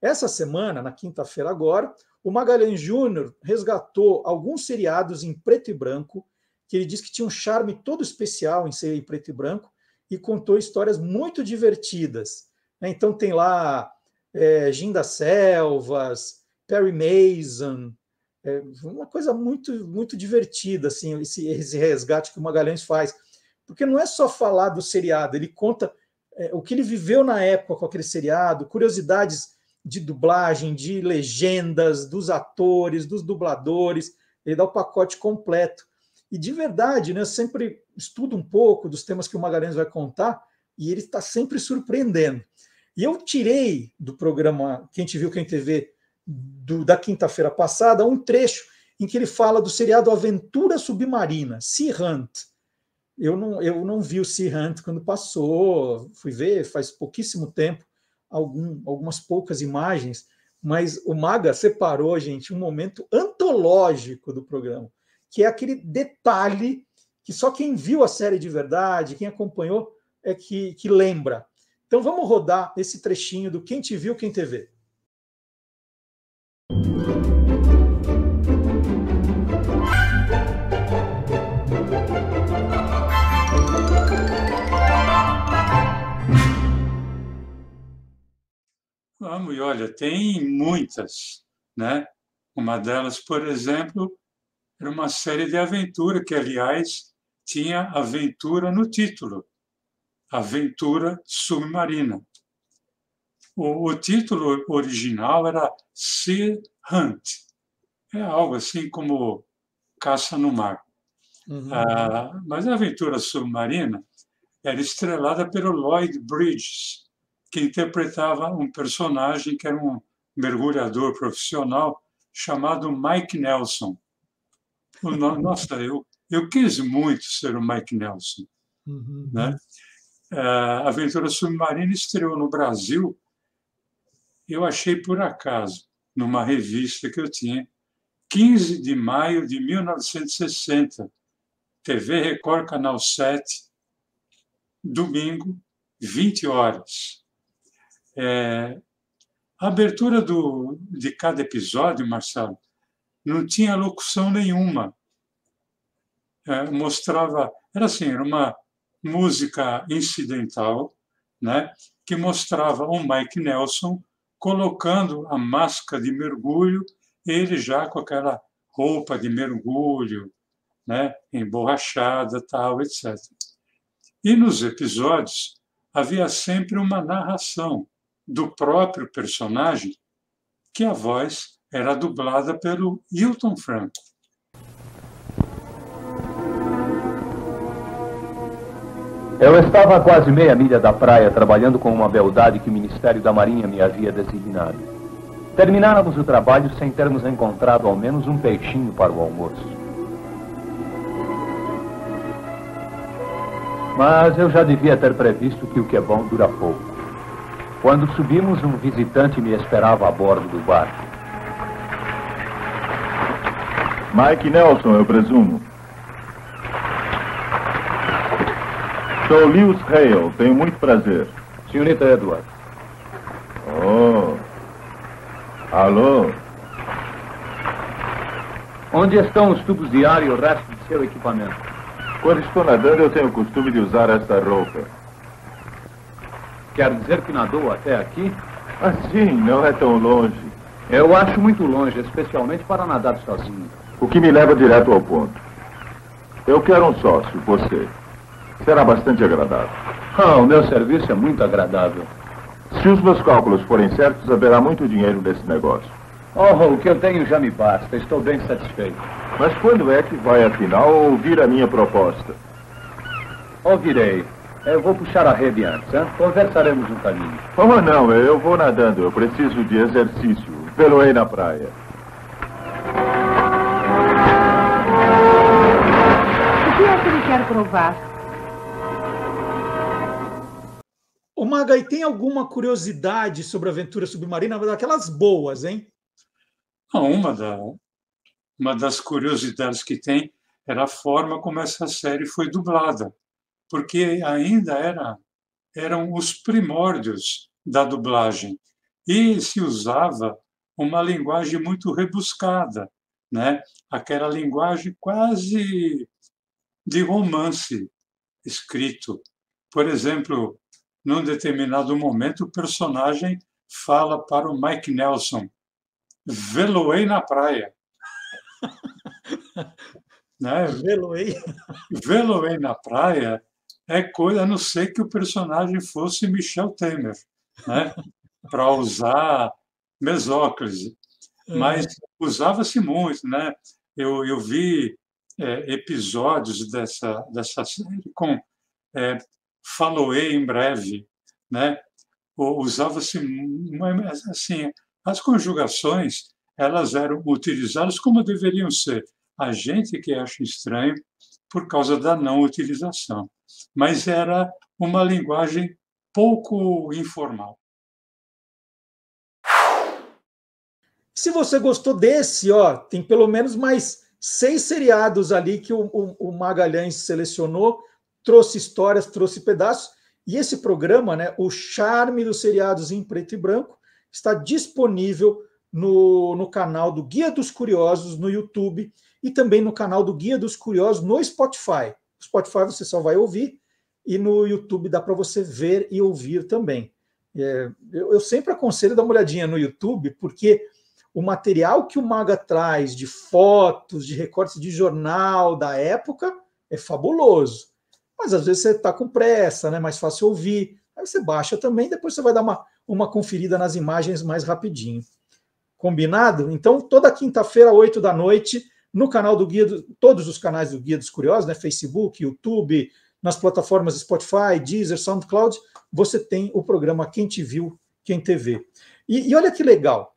Essa semana, na quinta-feira agora, o Magalhães Júnior resgatou alguns seriados em preto e branco, que ele disse que tinha um charme todo especial em ser em preto e branco, e contou histórias muito divertidas. Né? Então tem lá é, Ginda Selvas, Perry Mason, é uma coisa muito muito divertida assim esse, esse, resgate que o Magalhães faz, porque não é só falar do seriado, ele conta é, o que ele viveu na época com aquele seriado, curiosidades de dublagem, de legendas, dos atores, dos dubladores, ele dá o pacote completo. E de verdade, né, eu sempre estudo um pouco dos temas que o Magalhães vai contar e ele está sempre surpreendendo. E eu tirei do programa Quem Te Viu, Quem TV, do, da quinta-feira passada, um trecho em que ele fala do seriado Aventura Submarina, Sea Hunt. Eu não, eu não vi o Sea Hunt quando passou, fui ver faz pouquíssimo tempo, algum, algumas poucas imagens, mas o Maga separou, gente, um momento antológico do programa, que é aquele detalhe que só quem viu a série de verdade, quem acompanhou, é que, que lembra. Então vamos rodar esse trechinho do Quem Te Viu, Quem Te Vê. Vamos, e olha, tem muitas, né? Uma delas, por exemplo, era uma série de aventura que, aliás, tinha aventura no título. Aventura Submarina. O, o título original era Sea Hunt. É algo assim como Caça no Mar. Uhum. Ah, mas a Aventura Submarina era estrelada pelo Lloyd Bridges, que interpretava um personagem que era um mergulhador profissional chamado Mike Nelson. Nossa, eu, eu quis muito ser o Mike Nelson. Uhum. Né? a ah, Aventura Submarina estreou no Brasil. Eu achei por acaso, numa revista que eu tinha, 15 de maio de 1960, TV Record, Canal 7, domingo, 20 horas. É, a abertura do, de cada episódio, Marcelo, não tinha locução nenhuma. É, mostrava, era assim, era uma música incidental, né, que mostrava o Mike Nelson colocando a máscara de mergulho, ele já com aquela roupa de mergulho, né, emborrachada, tal, etc. E nos episódios havia sempre uma narração do próprio personagem, que a voz era dublada pelo Hilton Franco. Eu estava a quase meia milha da praia trabalhando com uma beldade que o Ministério da Marinha me havia designado. Terminávamos o trabalho sem termos encontrado ao menos um peixinho para o almoço. Mas eu já devia ter previsto que o que é bom dura pouco. Quando subimos, um visitante me esperava a bordo do barco. Mike Nelson, eu presumo. Sou Lewis Hale, tenho muito prazer. Senhorita Edward. Oh. Alô? Onde estão os tubos de ar e o resto do seu equipamento? Quando estou nadando, eu tenho o costume de usar esta roupa. Quer dizer que nadou até aqui? Ah, sim, não é tão longe. Eu acho muito longe, especialmente para nadar sozinho. O que me leva direto ao ponto. Eu quero um sócio, você será bastante agradável. Ah, o meu serviço é muito agradável. Se os meus cálculos forem certos, haverá muito dinheiro nesse negócio. Oh, o que eu tenho já me basta. Estou bem satisfeito. Mas quando é que vai, afinal, ouvir a minha proposta? Ouvirei. Eu vou puxar a rede antes, hein? Conversaremos no caminho. Oh, não, eu vou nadando. Eu preciso de exercício. Veloei na praia. O que é que ele quer provar? Ô e tem alguma curiosidade sobre a aventura submarina, daquelas boas, hein? Não, uma, da, uma das curiosidades que tem era a forma como essa série foi dublada, porque ainda era, eram os primórdios da dublagem e se usava uma linguagem muito rebuscada, né? Aquela linguagem quase de romance escrito. Por exemplo, num determinado momento, o personagem fala para o Mike Nelson: Veloei na praia. né? Veloei? Veloei na praia é coisa, a não ser que o personagem fosse Michel Temer, né? para usar mesóclise. É. Mas usava-se muito. Né? Eu, eu vi é, episódios dessa, dessa série com é, Falloway em breve, né? Usava-se assim, as conjugações elas eram utilizadas como deveriam ser. A gente que acha estranho por causa da não utilização, mas era uma linguagem pouco informal. Se você gostou desse, ó, tem pelo menos mais seis seriados ali que o, o, o Magalhães selecionou trouxe histórias, trouxe pedaços. E esse programa, né, o charme dos seriados em preto e branco, está disponível no, no canal do Guia dos Curiosos no YouTube e também no canal do Guia dos Curiosos no Spotify. No Spotify você só vai ouvir e no YouTube dá para você ver e ouvir também. É, eu, eu sempre aconselho dar uma olhadinha no YouTube, porque o material que o Maga traz de fotos, de recortes de jornal da época é fabuloso mas às vezes você está com pressa, né? Mais fácil ouvir. Aí você baixa também, depois você vai dar uma, uma conferida nas imagens mais rapidinho. Combinado? Então, toda quinta-feira, 8 da noite, no canal do Guia, do, todos os canais do Guia dos Curiosos, né? Facebook, YouTube, nas plataformas Spotify, Deezer, SoundCloud, você tem o programa Quem Te Viu, Quem TV. E, e olha que legal,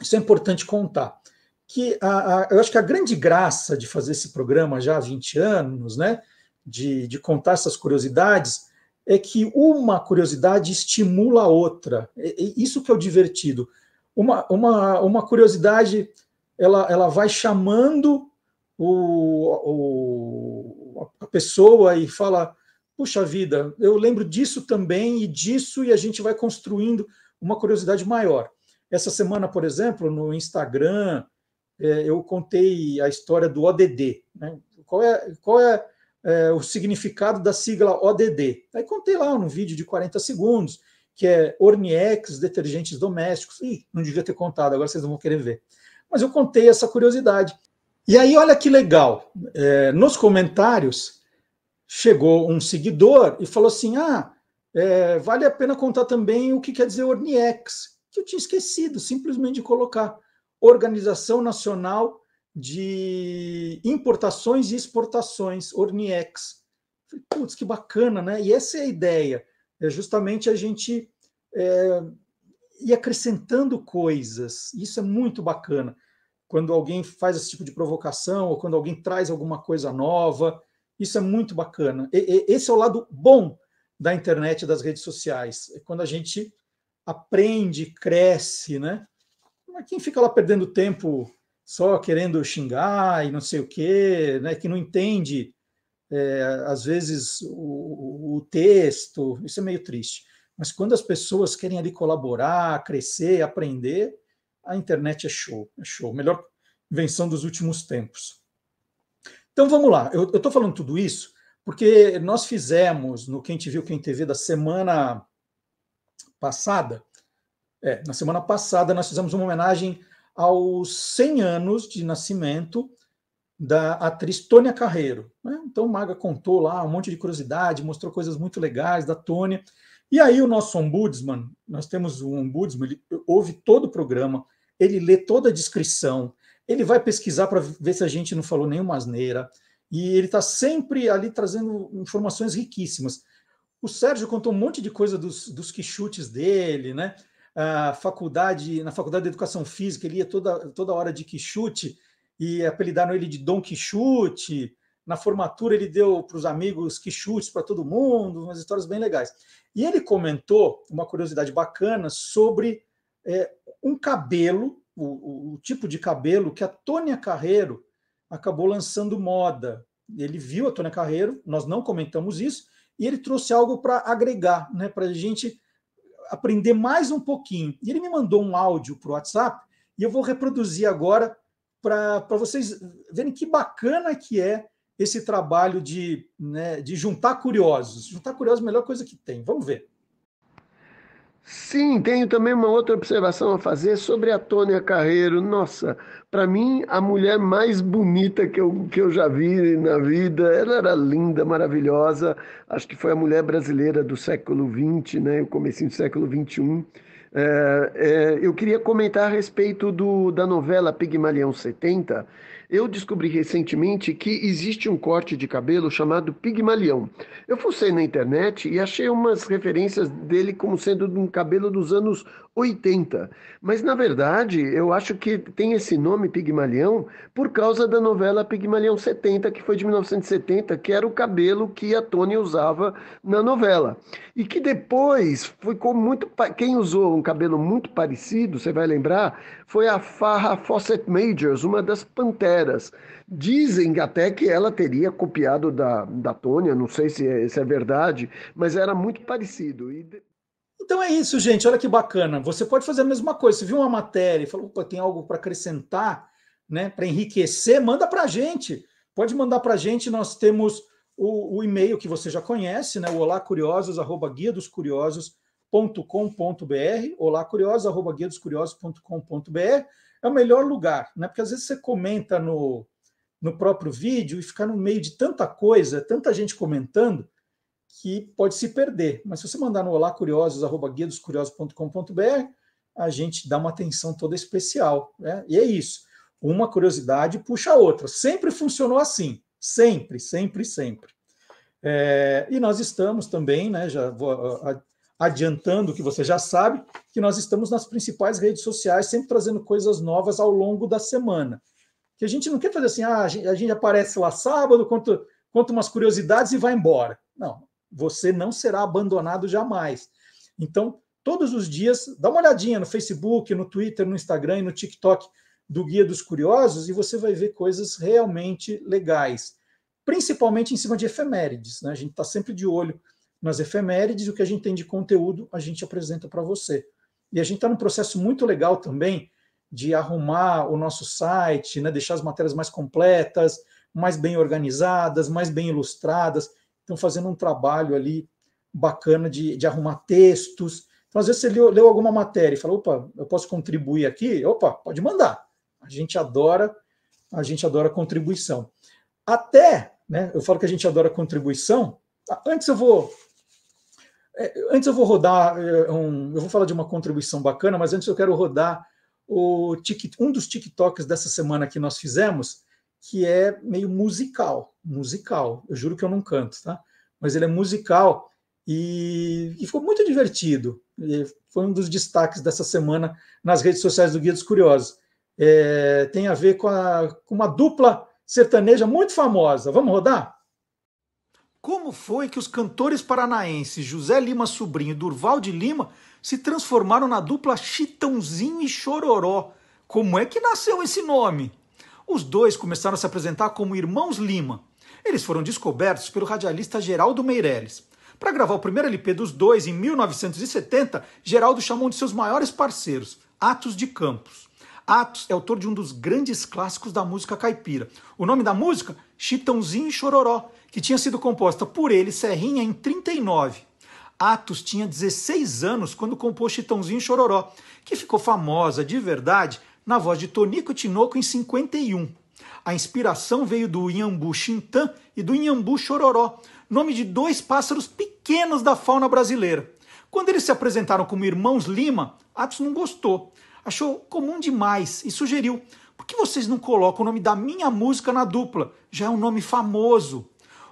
isso é importante contar, que a, a, eu acho que a grande graça de fazer esse programa já há 20 anos, né? de, de contar essas curiosidades é que uma curiosidade estimula a outra. É, é isso que é o divertido. Uma, uma, uma curiosidade ela, ela vai chamando o, o, a pessoa e fala: puxa vida, eu lembro disso também e disso, e a gente vai construindo uma curiosidade maior. Essa semana, por exemplo, no Instagram, é, eu contei a história do ODD. Né? Qual, é, qual é é, o significado da sigla ODD. Aí contei lá num vídeo de 40 segundos, que é Orniex, detergentes domésticos. Ih, não devia ter contado, agora vocês não vão querer ver. Mas eu contei essa curiosidade. E aí, olha que legal. É, nos comentários, chegou um seguidor e falou assim: ah, é, vale a pena contar também o que quer dizer Orniex, que eu tinha esquecido simplesmente de colocar. Organização Nacional de importações e exportações, Orniex. Falei, putz, que bacana, né? E essa é a ideia, é justamente a gente é, ir acrescentando coisas. Isso é muito bacana. Quando alguém faz esse tipo de provocação, ou quando alguém traz alguma coisa nova, isso é muito bacana. E, e, esse é o lado bom da internet e das redes sociais. É quando a gente aprende, cresce, né? Mas quem fica lá perdendo tempo só querendo xingar e não sei o quê, né, que não entende, é, às vezes, o, o, texto, isso é meio triste. Mas quando as pessoas querem ali colaborar, crescer, aprender, a internet é show, é show. Melhor invenção dos últimos tempos. Então vamos lá, eu estou falando tudo isso porque nós fizemos no Quem Te Viu, Quem TV da semana passada, é, na semana passada nós fizemos uma homenagem aos 100 anos de nascimento da atriz Tônia Carreiro. Né? Então, Maga contou lá um monte de curiosidade, mostrou coisas muito legais da Tônia. E aí, o nosso ombudsman, nós temos um ombudsman, ele ouve todo o programa, ele lê toda a descrição, ele vai pesquisar para ver se a gente não falou nenhuma asneira, e ele está sempre ali trazendo informações riquíssimas. O Sérgio contou um monte de coisa dos, dos quichutes dele, né? faculdade, na faculdade de educação física, ele ia toda, toda hora de Quixute e apelidaram ele de Dom Quixute. Na formatura, ele deu para os amigos Quixutes para todo mundo, umas histórias bem legais. E ele comentou uma curiosidade bacana sobre é, um cabelo, o, o tipo de cabelo que a Tônia Carreiro acabou lançando moda. Ele viu a Tônia Carreiro, nós não comentamos isso, e ele trouxe algo para agregar, né, para a gente aprender mais um pouquinho. E ele me mandou um áudio para o WhatsApp e eu vou reproduzir agora para vocês verem que bacana que é esse trabalho de, né, de juntar curiosos. Juntar curiosos é a melhor coisa que tem. Vamos ver. Sim, tenho também uma outra observação a fazer sobre a Tônia Carreiro. Nossa, para mim, a mulher mais bonita que eu, que eu já vi na vida. Ela era linda, maravilhosa. Acho que foi a mulher brasileira do século XX, né? O comecinho do século XXI. É, é, eu queria comentar a respeito do, da novela Pigmalião 70, eu descobri recentemente que existe um corte de cabelo chamado Pigmalião. Eu fucei na internet e achei umas referências dele como sendo de um cabelo dos anos 80. Mas, na verdade, eu acho que tem esse nome Pigmalião por causa da novela Pigmalião 70, que foi de 1970, que era o cabelo que a Tony usava na novela. E que depois ficou muito. Quem usou um cabelo muito parecido, você vai lembrar, foi a Farrah Fawcett Majors, uma das panteras feras. Dizem até que ela teria copiado da, da Tônia, não sei se é, se é verdade, mas era muito parecido. E... Então é isso, gente. Olha que bacana. Você pode fazer a mesma coisa. Você viu uma matéria e falou, tem algo para acrescentar, né? Para enriquecer, manda para a gente. Pode mandar para a gente. Nós temos o, o, e-mail que você já conhece, né? O guia dos curiososcombr guia dos curiososcombr é o melhor lugar, né? Porque às vezes você comenta no, no próprio vídeo e fica no meio de tanta coisa, tanta gente comentando, que pode se perder. Mas se você mandar no olá curiosos, arroba guia dos curiosos.com.br, a gente dá uma atenção toda especial. Né? E é isso. Uma curiosidade puxa a outra. Sempre funcionou assim. Sempre, sempre, sempre. É, e nós estamos também, né? Já vou adiantando o que você já sabe, que nós estamos nas principais redes sociais, sempre trazendo coisas novas ao longo da semana. Que a gente não quer fazer assim, ah, a gente, a gente aparece lá sábado, conta, conta umas curiosidades e vai embora. Não, você não será abandonado jamais. Então, todos os dias, dá uma olhadinha no Facebook, no Twitter, no Instagram e no TikTok do Guia dos Curiosos e você vai ver coisas realmente legais, principalmente em cima de efemérides. Né? A gente está sempre de olho nas efemérides, e o que a gente tem de conteúdo a gente apresenta para você. E a gente está num processo muito legal também de arrumar o nosso site, né, deixar as matérias mais completas, mais bem organizadas, mais bem ilustradas. Estão fazendo um trabalho ali bacana de, de arrumar textos. Então, às vezes, você leu, leu alguma matéria e fala: opa, eu posso contribuir aqui? Opa, pode mandar. A gente adora, a gente adora contribuição. Até, né, eu falo que a gente adora contribuição. Antes eu vou é, antes eu vou rodar, é, um, eu vou falar de uma contribuição bacana, mas antes eu quero rodar o tic, um dos TikToks dessa semana que nós fizemos, que é meio musical, musical. Eu juro que eu não canto, tá? Mas ele é musical e, e ficou muito divertido. E foi um dos destaques dessa semana nas redes sociais do Guia dos Curiosos. É, tem a ver com, a, com uma dupla sertaneja muito famosa. Vamos rodar? Como foi que os cantores paranaenses José Lima Sobrinho e Durval de Lima se transformaram na dupla Chitãozinho e Chororó? Como é que nasceu esse nome? Os dois começaram a se apresentar como Irmãos Lima. Eles foram descobertos pelo radialista Geraldo Meirelles. Para gravar o primeiro LP dos dois, em 1970, Geraldo chamou um de seus maiores parceiros, Atos de Campos. Atos é autor de um dos grandes clássicos da música caipira. O nome da música? Chitãozinho e Chororó, que tinha sido composta por ele, Serrinha, em 39. Atos tinha 16 anos quando compôs Chitãozinho Chororó, que ficou famosa de verdade na voz de Tonico Tinoco em 51. A inspiração veio do Inhambu Xintã e do Inhambu Chororó, nome de dois pássaros pequenos da fauna brasileira. Quando eles se apresentaram como irmãos Lima, Atos não gostou, achou comum demais e sugeriu: por que vocês não colocam o nome da minha música na dupla? Já é um nome famoso.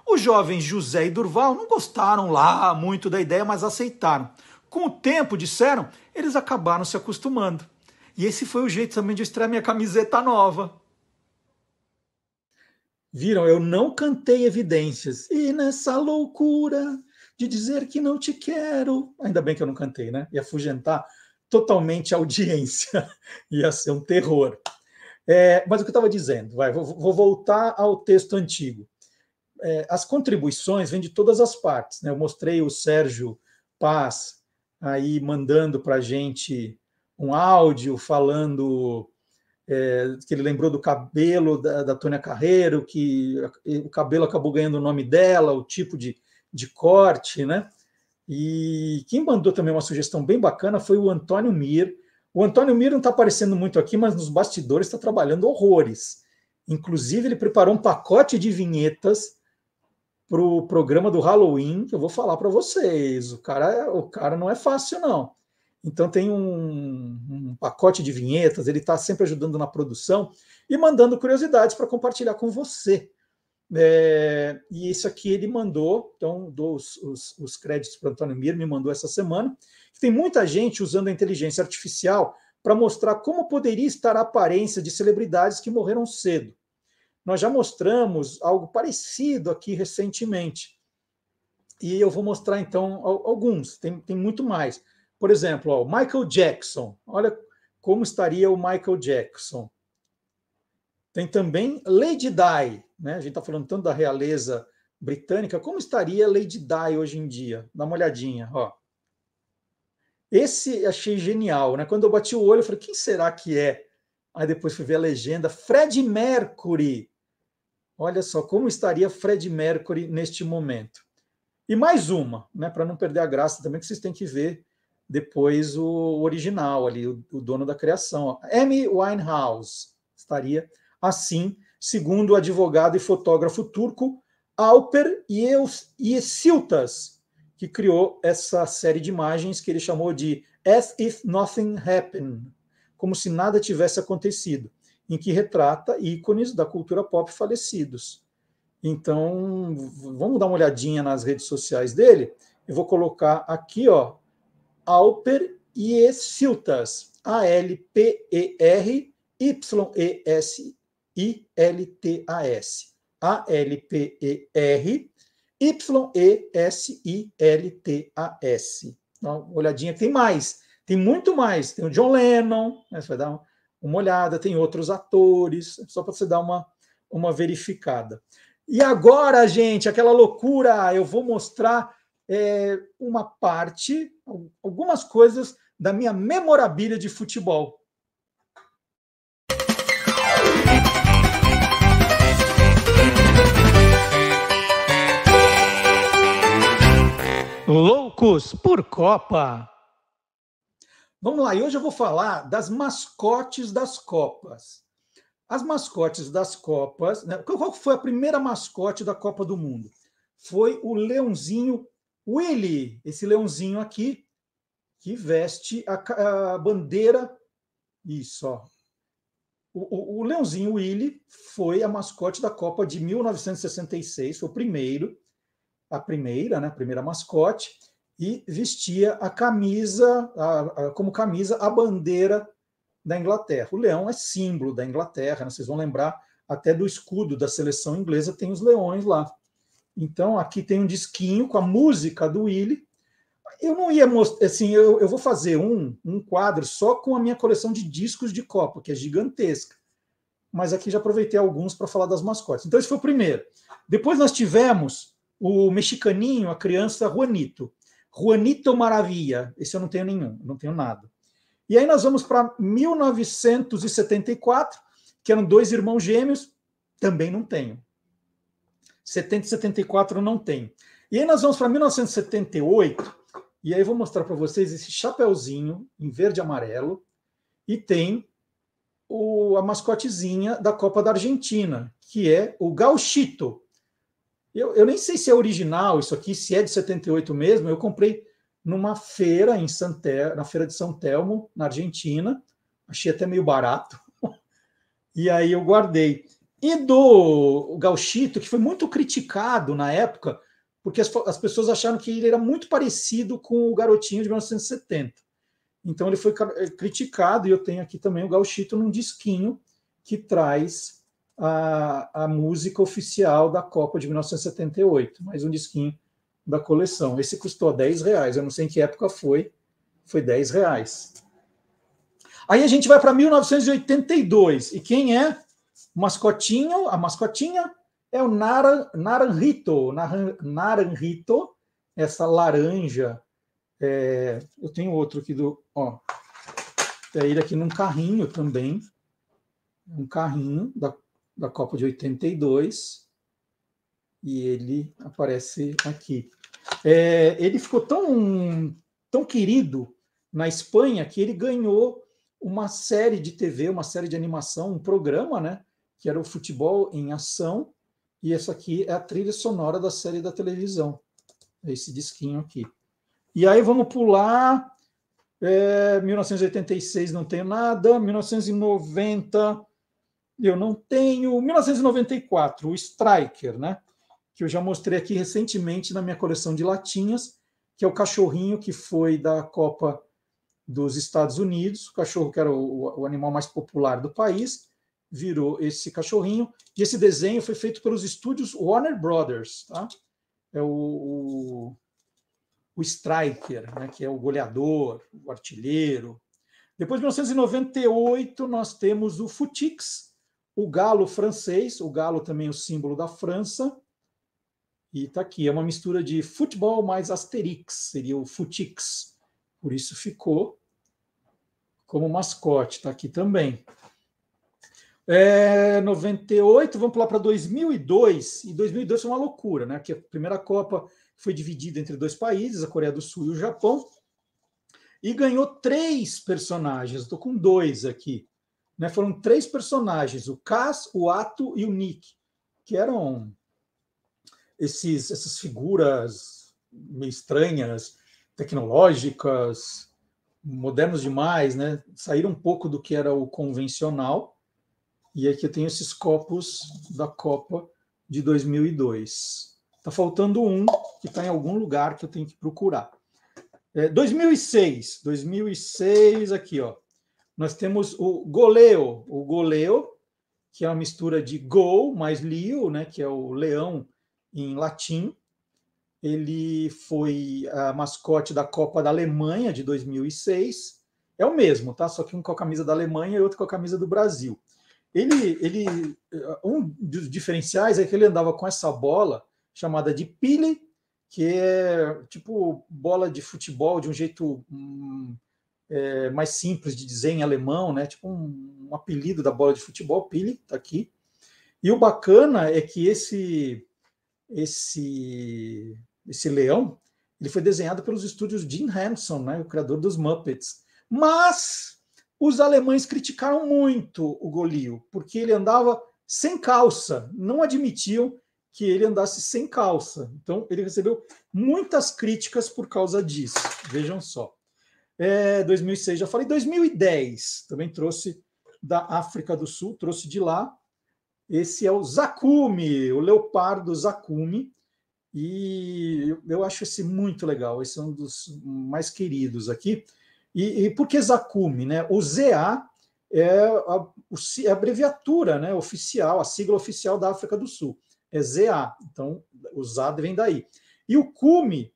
Os jovens José e Durval não gostaram lá muito da ideia, mas aceitaram. Com o tempo, disseram, eles acabaram se acostumando. E esse foi o jeito também de estrear minha camiseta nova. Viram? Eu não cantei evidências. E nessa loucura de dizer que não te quero. Ainda bem que eu não cantei, né? Ia afugentar totalmente a audiência. Ia ser um terror. É, mas o que eu estava dizendo, vai, vou, vou voltar ao texto antigo é, as contribuições vêm de todas as partes. Né? Eu mostrei o Sérgio Paz aí mandando para a gente um áudio falando é, que ele lembrou do cabelo da, da Tônia Carreiro, que o cabelo acabou ganhando o nome dela, o tipo de, de corte, né? E quem mandou também uma sugestão bem bacana foi o Antônio Mir. O Antônio Mir não está aparecendo muito aqui, mas nos bastidores está trabalhando horrores. Inclusive, ele preparou um pacote de vinhetas pro programa do Halloween, que eu vou falar para vocês. O cara, é, o cara não é fácil, não. Então tem um, um pacote de vinhetas, ele está sempre ajudando na produção e mandando curiosidades para compartilhar com você. É, e isso aqui ele mandou, então dou os, os, os créditos para Antônio Mir, me mandou essa semana. Tem muita gente usando a inteligência artificial para mostrar como poderia estar a aparência de celebridades que morreram cedo. Nós já mostramos algo parecido aqui recentemente. E eu vou mostrar, então, alguns, tem, tem muito mais. Por exemplo, ó, o Michael Jackson. Olha como estaria o Michael Jackson. Tem também Lady Di, né? A gente está falando tanto da realeza britânica, como estaria Lady Di hoje em dia? Dá uma olhadinha, ó. Esse achei genial, né? Quando eu bati o olho, eu falei, quem será que é? Aí depois fui ver a legenda, Fred Mercury. Olha só como estaria Fred Mercury neste momento. E mais uma, né, para não perder a graça também, que vocês têm que ver depois o original ali, o, o dono da criação. Amy Winehouse estaria assim, segundo o advogado e fotógrafo turco Alper Yesiltas, que criou essa série de imagens que ele chamou de As If Nothing Happened, como se nada tivesse acontecido em que retrata ícones da cultura pop falecidos. Então, vamos dar uma olhadinha nas redes sociais dele. Eu vou colocar aqui, ó, Alper Iesiltas, A-L-P-E-R-Y-E-S-I-L-T-A-S. A-L-P-E-R-Y-E-S-I-L-T-A-S. Dá uma olhadinha, tem mais, tem muito mais. Tem o John Lennon, né? você vai dar uma uma olhada, tem outros atores, só para você dar uma, uma verificada. E agora, gente, aquela loucura, eu vou mostrar é, uma parte, algumas coisas da minha memorabilia de futebol. Loucos por Copa. Vamos lá, e hoje eu vou falar das mascotes das Copas. As mascotes das Copas. Né? Qual foi a primeira mascote da Copa do Mundo? Foi o leãozinho Willy, esse leãozinho aqui, que veste a, a bandeira. Isso, ó. O, o, o leãozinho Willy foi a mascote da Copa de 1966, foi o primeiro, a primeira, né? A primeira mascote e vestia a camisa, a, a, como camisa, a bandeira da Inglaterra. O leão é símbolo da Inglaterra, né? vocês vão lembrar até do escudo da seleção inglesa, tem os leões lá. Então, aqui tem um disquinho com a música do Willie. Eu não ia mostrar, assim, eu, eu vou fazer um, um quadro só com a minha coleção de discos de Copa, que é gigantesca. Mas aqui já aproveitei alguns para falar das mascotes. Então, esse foi o primeiro. Depois nós tivemos o mexicaninho, a criança Juanito. Juanito Maravilha. Esse eu não tenho nenhum, não tenho nada. E aí nós vamos para 1974, que eram dois irmãos gêmeos, também não tenho. 70 e 74 não tenho. E aí nós vamos para 1978, e aí eu vou mostrar para vocês esse chapéuzinho em verde e amarelo, e tem o, a mascotezinha da Copa da Argentina, que é o Gauchito. Eu, eu nem sei se é original isso aqui, se é de 78 mesmo. Eu comprei numa feira em na feira de São Telmo, na Argentina. Achei até meio barato. e aí eu guardei. E do Gauchito, que foi muito criticado na época, porque as, as, pessoas acharam que ele era muito parecido com o Garotinho de 1970. Então ele foi eh, criticado, e eu tenho aqui também o Gauchito num disquinho que traz a, a música oficial da Copa de 1978, mais um disquinho da coleção. Esse custou 10 reais, eu não sei em que época foi, foi 10 reais. Aí a gente vai para 1982, e quem é o mascotinho? A mascotinha é o Naran, Naranjito, Naran, Naranjito, essa laranja. É, eu tenho outro aqui do. Ó, é ele aqui num carrinho também. Um carrinho da, da Copa de 82 e ele aparece aqui. É, ele ficou tão, tão querido na Espanha que ele ganhou uma série de TV, uma série de animação, um programa, né? Que era o Futebol em Ação. E essa aqui é a trilha sonora da série da televisão. É esse disquinho aqui. E aí vamos pular. É, 1986 não tem nada. 1990 eu não tenho. 1994, o Striker, né? Que eu já mostrei aqui recentemente na minha coleção de latinhas, que é o cachorrinho que foi da Copa dos Estados Unidos, o cachorro que era o, o animal mais popular do país, virou esse cachorrinho. E esse desenho foi feito pelos estúdios Warner Brothers, tá? É o, o, o Striker, né? Que é o goleador, o artilheiro, depois de 1998, nós temos o Futix, o galo francês, o galo também é o símbolo da França. E está aqui, é uma mistura de futebol mais asterix, seria o futix. Por isso ficou como mascote, está aqui também. É, 98, vamos pular para 2002. E 2002 foi uma loucura, né? Que a primeira Copa foi dividida entre dois países, a Coreia do Sul e o Japão, e ganhou três personagens. Estou com dois aqui. Né? Foram três personagens, o Cas, o Ato e o Nick, que eram esses, essas figuras meio estranhas, tecnológicas, modernos demais, né? Saíram um pouco do que era o convencional. E aqui eu tenho esses copos da Copa de 2002. Tá faltando um que está em algum lugar que eu tenho que procurar. É, 2006, 2006 aqui, ó. Nós temos o goleo, o goleo, que é uma mistura de gol mais leo, né, que é o leão em latim. Ele foi a mascote da Copa da Alemanha de 2006. É o mesmo, tá? Só que um com a camisa da Alemanha e outro com a camisa do Brasil. Ele, ele, um dos diferenciais é que ele andava com essa bola chamada de pile, que é tipo bola de futebol de um jeito hum, é, mais simples de dizer em alemão, né? Tipo um, um apelido da bola de futebol, Pili, está aqui. E o bacana é que esse esse esse leão, ele foi desenhado pelos estúdios Jim Henson, né? O criador dos Muppets. Mas os alemães criticaram muito o Golio, porque ele andava sem calça, não admitiam que ele andasse sem calça. Então ele recebeu muitas críticas por causa disso. Vejam só. É, 2006, já falei. 2010, também trouxe da África do Sul, trouxe de lá. Esse é o Zakumi, o leopardo Zakumi. E eu acho esse muito legal. Esse é um dos mais queridos aqui. E, e por que Zakumi? Né? O ZA é a, a abreviatura né, oficial, a sigla oficial da África do Sul. É ZA. Então, o ZA vem daí. E o Kumi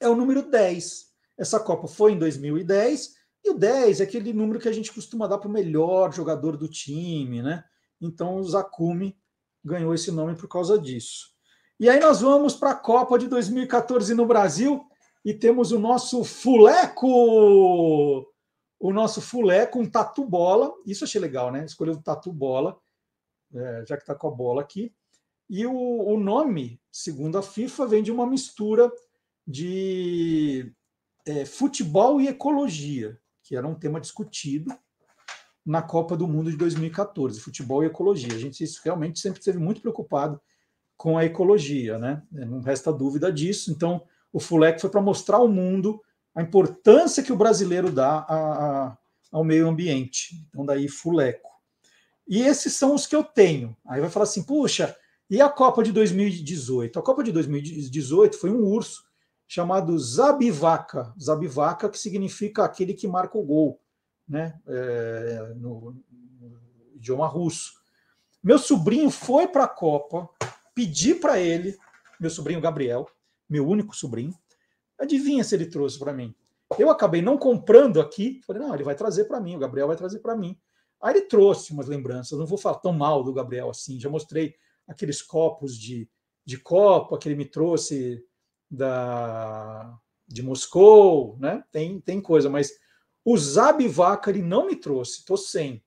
é o número 10. Essa Copa foi em 2010, e o 10 é aquele número que a gente costuma dar para o melhor jogador do time, né? Então o Zakumi ganhou esse nome por causa disso. E aí nós vamos para a Copa de 2014 no Brasil e temos o nosso Fuleco! O nosso Fuleco, um tatu bola. Isso achei legal, né? Escolheu o tatu bola, é, já que está com a bola aqui. E o, o nome, segundo a FIFA, vem de uma mistura de é, futebol e ecologia, que era um tema discutido na Copa do Mundo de 2014, futebol e ecologia. A gente isso, realmente sempre esteve muito preocupado com a ecologia, né? Não resta dúvida disso. Então, o Fulec foi para mostrar ao mundo a importância que o brasileiro dá a, a, ao meio ambiente. Então, daí Fuleco. E esses são os que eu tenho. Aí vai falar assim, puxa, e a Copa de 2018? A Copa de 2018 foi um urso chamado Zabivaca. Zabivaca, que significa aquele que marca o gol, né? É, no, no idioma russo. Meu sobrinho foi para a Copa, pedi para ele, meu sobrinho Gabriel, meu único sobrinho, adivinha se ele trouxe para mim. Eu acabei não comprando aqui, falei, não, ele vai trazer para mim, o Gabriel vai trazer para mim. Aí ele trouxe umas lembranças, não vou falar tão mal do Gabriel assim, já mostrei aqueles copos de, de copa que ele me trouxe da, de Moscou, né? Tem, tem coisa, mas o Zabivacari não me trouxe, estou sem.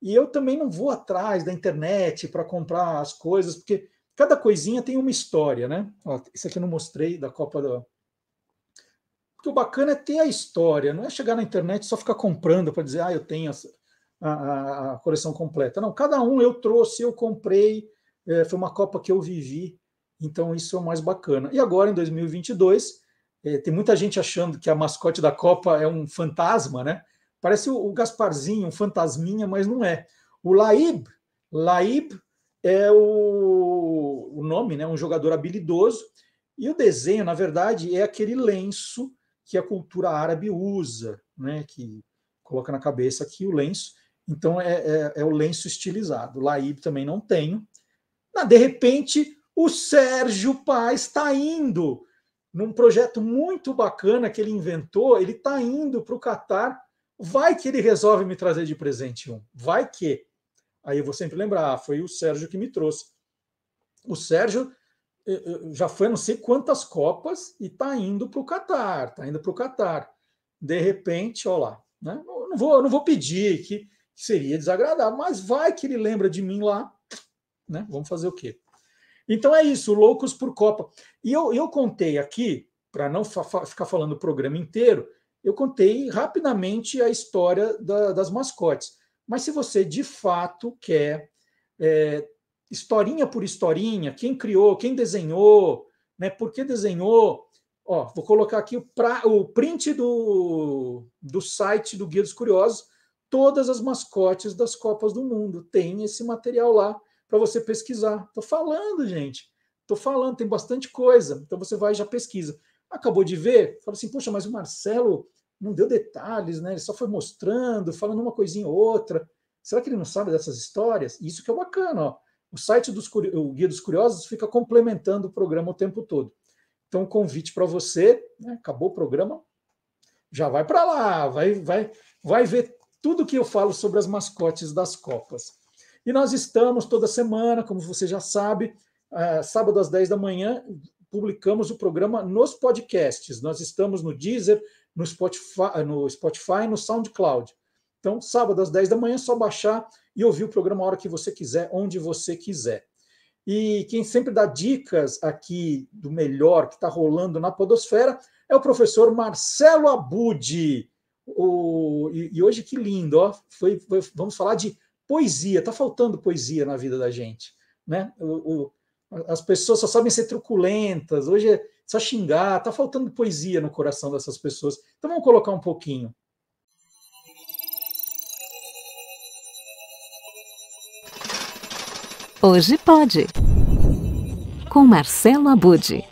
E eu também não vou atrás da internet para comprar as coisas, porque cada coisinha tem uma história, né? Ó, isso aqui eu não mostrei da Copa da. Porque o bacana é ter a história, não é chegar na internet e só ficar comprando para dizer, ah, eu tenho a, a, a, coleção completa. Não, cada um eu trouxe, eu comprei, é, foi uma Copa que eu vivi. Então, isso é o mais bacana. E agora, em 2022, é, tem muita gente achando que a mascote da Copa é um fantasma, né? Parece o, o Gasparzinho, um fantasminha, mas não é. O Laib, Laib é o, o nome, né? Um jogador habilidoso. E o desenho, na verdade, é aquele lenço que a cultura árabe usa, né? Que coloca na cabeça aqui o lenço. Então é, é, é o lenço estilizado. Laib também não tenho. Ah, de repente, o Sérgio Paz está indo num projeto muito bacana que ele inventou, ele está indo para o Catar. Vai que ele resolve me trazer de presente um. Vai que. Aí eu vou sempre lembrar, ah, foi o Sérgio que me trouxe. O Sérgio eh, eh, já foi não sei quantas Copas e está indo para o Catar, está indo para o Catar. De repente, olha lá, né? não vou, não vou pedir que seria desagradável, mas vai que ele lembra de mim lá, né? Vamos fazer o quê? Então é isso, loucos por Copa. E eu, eu contei aqui, para não fa ficar falando o programa inteiro, eu contei rapidamente a história da, das mascotes. Mas se você de fato quer é, historinha por historinha, quem criou, quem desenhou, né, por que desenhou, ó, vou colocar aqui o, pra, o print do, do site do Guia dos Curiosos, todas as mascotes das Copas do Mundo. Tem esse material lá para você pesquisar. Tô falando, gente. tô falando, tem bastante coisa. Então você vai e já pesquisa. Acabou de ver, fala assim, poxa, mas o Marcelo não deu detalhes, né? Ele só foi mostrando, falando uma coisinha ou outra. Será que ele não sabe dessas histórias? Isso que é bacana, ó. O site dos o Guia dos Curiosos fica complementando o programa o tempo todo. Então, convite para você, né? acabou o programa, já vai para lá, vai, vai, vai ver tudo que eu falo sobre as mascotes das Copas. E nós estamos toda semana, como você já sabe, é, sábado às 10 da manhã, publicamos o programa nos podcasts. Nós estamos no Deezer, no Spotify, no, Spotify, no SoundCloud. Então, sábado às 10 da manhã é só baixar e ouvir o programa a hora que você quiser, onde você quiser. E quem sempre dá dicas aqui do melhor que está rolando na Podosfera é o professor Marcelo Abudi. O, e, e hoje que lindo, ó, foi, foi, vamos falar de poesia, está faltando poesia na vida da gente. Né? O, o, as pessoas só sabem ser truculentas, hoje é só xingar, está faltando poesia no coração dessas pessoas. Então vamos colocar um pouquinho. Hoje pode, com Marcelo Abude.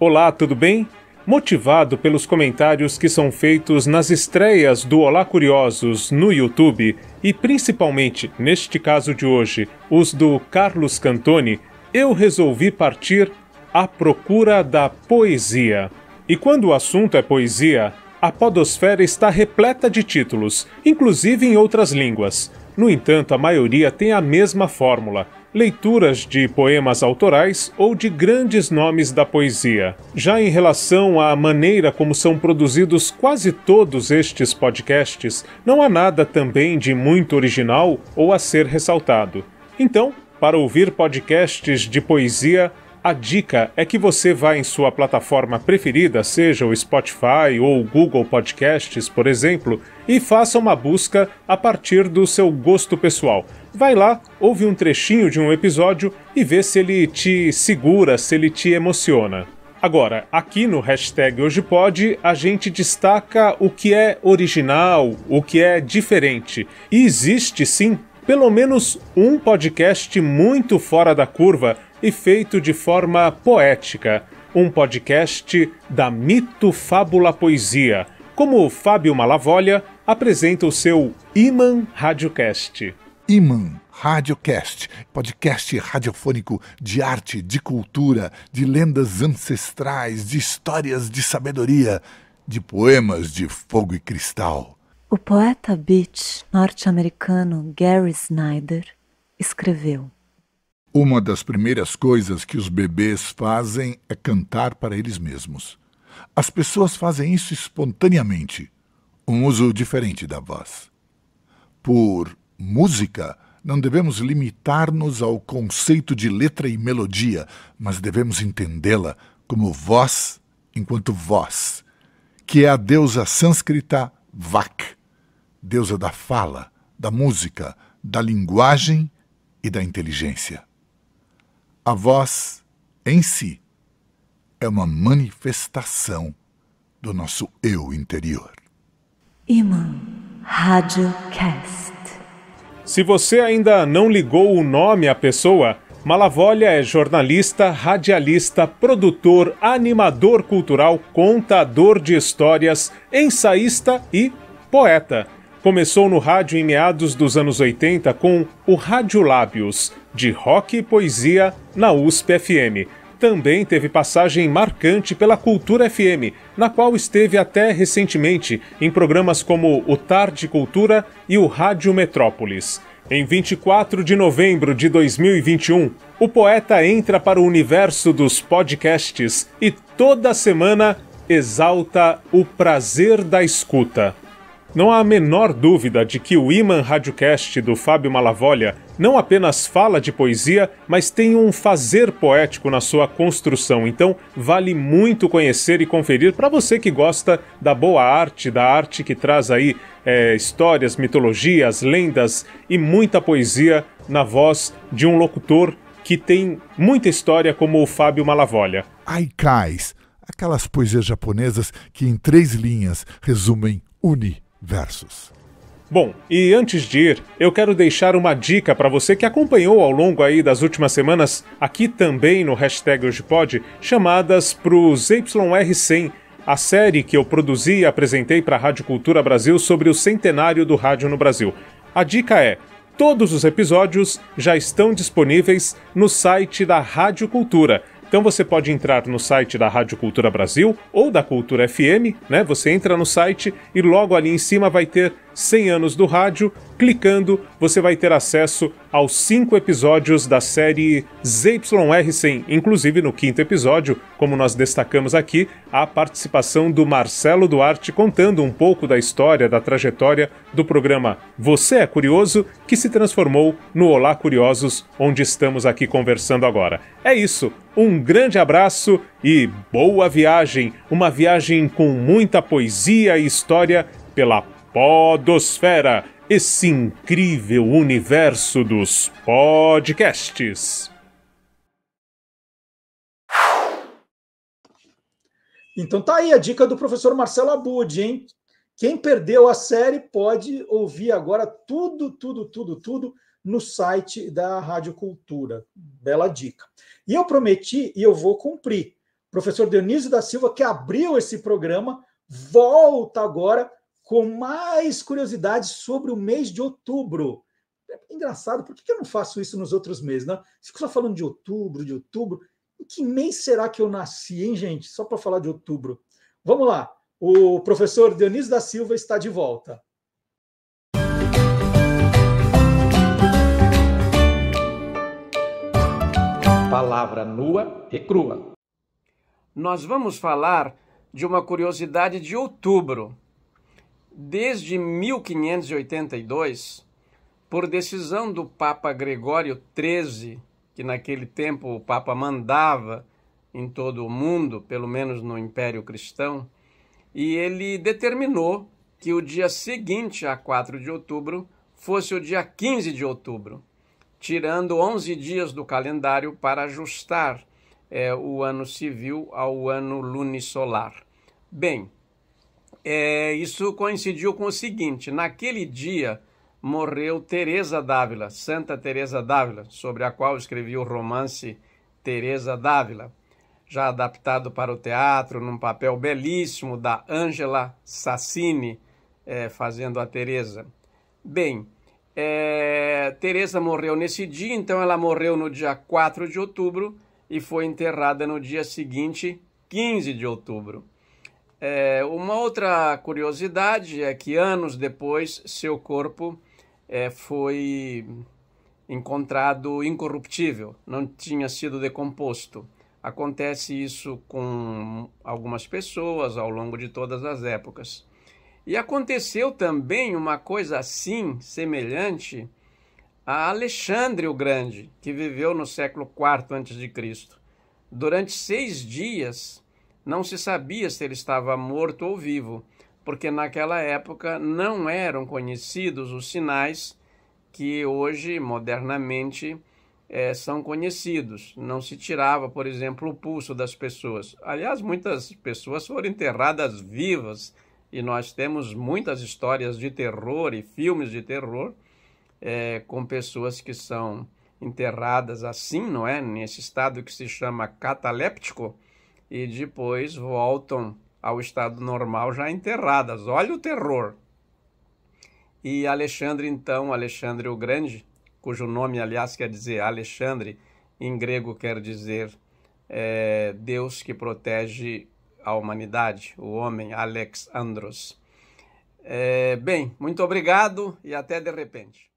Olá, tudo bem? Motivado pelos comentários que são feitos nas estreias do Olá Curiosos no YouTube e principalmente, neste caso de hoje, os do Carlos Cantoni, eu resolvi partir à procura da poesia. E quando o assunto é poesia, a Podosfera está repleta de títulos, inclusive em outras línguas. No entanto, a maioria tem a mesma fórmula leituras de poemas autorais ou de grandes nomes da poesia. Já em relação à maneira como são produzidos quase todos estes podcasts, não há nada também de muito original ou a ser ressaltado. Então, para ouvir podcasts de poesia, a dica é que você vá em sua plataforma preferida, seja o Spotify ou o Google Podcasts, por exemplo, e faça uma busca a partir do seu gosto pessoal. Vai lá, ouve um trechinho de um episódio e vê se ele te segura, se ele te emociona. Agora, aqui no hashtag Hoje Pode, a gente destaca o que é original, o que é diferente. E existe sim pelo menos um podcast muito fora da curva e feito de forma poética, um podcast da Mito Fábula Poesia, como Fábio Malavolha apresenta o seu Iman Radiocast. Iman Radiocast, podcast radiofônico de arte, de cultura, de lendas ancestrais, de histórias de sabedoria, de poemas de fogo e cristal. O poeta beat norte-americano Gary Snyder escreveu: uma das primeiras coisas que os bebês fazem é cantar para eles mesmos. As pessoas fazem isso espontaneamente, um uso diferente da voz. Por música, não devemos limitar-nos ao conceito de letra e melodia, mas devemos entendê-la como voz enquanto voz, que é a deusa sânscrita Vak, deusa da fala, da música, da linguagem e da inteligência. A voz em si é uma manifestação do nosso eu interior. Iman Rádio Cast. Se você ainda não ligou o nome à pessoa, Malavolha é jornalista, radialista, produtor, animador cultural, contador de histórias, ensaísta e poeta começou no rádio em meados dos anos 80 com o Rádio Lábios, de rock e poesia na USP FM. Também teve passagem marcante pela Cultura FM, na qual esteve até recentemente em programas como o Tarde Cultura e o Rádio Metrópolis. Em 24 de novembro de 2021, o poeta entra para o universo dos podcasts e toda semana exalta o prazer da escuta. Não há a menor dúvida de que o Iman Radiocast do Fábio Malavolha não apenas fala de poesia, mas tem um fazer poético na sua construção. Então, vale muito conhecer e conferir para você que gosta da boa arte, da arte que traz aí é, histórias, mitologias, lendas e muita poesia na voz de um locutor que tem muita história como o Fábio Malavolha. Aikais, aquelas poesias japonesas que em três linhas resumem Uni. Versus. Bom, e antes de ir, eu quero deixar uma dica para você que acompanhou ao longo aí das últimas semanas, aqui também no hashtag hoje pode, chamadas para o zyr 100 a série que eu produzi e apresentei para a Rádio Cultura Brasil sobre o centenário do rádio no Brasil. A dica é, todos os episódios já estão disponíveis no site da Rádio Cultura, então você pode entrar no site da Rádio Cultura Brasil ou da Cultura FM, né? Você entra no site e logo ali em cima vai ter 100 anos do rádio. Clicando, você vai ter acesso aos cinco episódios da série ZYR100. Inclusive, no quinto episódio, como nós destacamos aqui, a participação do Marcelo Duarte contando um pouco da história, da trajetória do programa Você é Curioso, que se transformou no Olá Curiosos, onde estamos aqui conversando agora. É isso. Um grande abraço e boa viagem! Uma viagem com muita poesia e história pela Podosfera, esse incrível universo dos podcasts. Então tá aí a dica do professor Marcelo Abud, hein? Quem perdeu a série pode ouvir agora tudo, tudo, tudo, tudo no site da Rádio Cultura. Bela dica. E eu prometi e eu vou cumprir. O professor Dionísio da Silva, que abriu esse programa, volta agora com mais curiosidades sobre o mês de outubro. É engraçado, por que eu não faço isso nos outros meses? Né? Fico só falando de outubro, de outubro. Em que mês será que eu nasci, hein, gente? Só para falar de outubro. Vamos lá. O professor Dionísio da Silva está de volta. Palavra nua e crua. Nós vamos falar de uma curiosidade de outubro. Desde 1582, por decisão do Papa Gregório XIII, que naquele tempo o Papa mandava em todo o mundo, pelo menos no Império Cristão, e ele determinou que o dia seguinte a 4 de outubro fosse o dia 15 de outubro tirando 11 dias do calendário para ajustar é, o ano civil ao ano lunisolar. Bem, é, isso coincidiu com o seguinte: naquele dia morreu Teresa Dávila, Santa Teresa Dávila, sobre a qual escrevi o romance Teresa Dávila, já adaptado para o teatro num papel belíssimo da Ângela Sassini é, fazendo a Teresa. Bem, é, Teresa morreu nesse dia, então ela morreu no dia 4 de outubro e foi enterrada no dia seguinte, 15 de outubro. É, uma outra curiosidade é que anos depois seu corpo é, foi encontrado incorruptível, não tinha sido decomposto. Acontece isso com algumas pessoas ao longo de todas as épocas. E aconteceu também uma coisa assim, semelhante, a Alexandre o Grande, que viveu no século IV a.C. Durante seis dias não se sabia se ele estava morto ou vivo, porque naquela época não eram conhecidos os sinais que hoje, modernamente, é, são conhecidos. Não se tirava, por exemplo, o pulso das pessoas. Aliás, muitas pessoas foram enterradas vivas e nós temos muitas histórias de terror e filmes de terror é, com pessoas que são enterradas assim, não é? Nesse estado que se chama cataléptico e depois voltam ao estado normal já enterradas. Olha o terror! E Alexandre, então, Alexandre o Grande, cujo nome, aliás, quer dizer Alexandre, em grego quer dizer é, Deus que protege à humanidade, o homem Alex Andros. É, bem, muito obrigado e até de repente.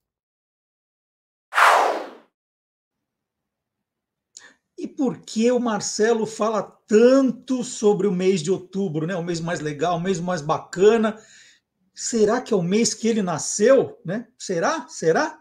E por que o Marcelo fala tanto sobre o mês de outubro, né? O mês mais legal, o mês mais bacana. Será que é o mês que ele nasceu, né? Será? Será?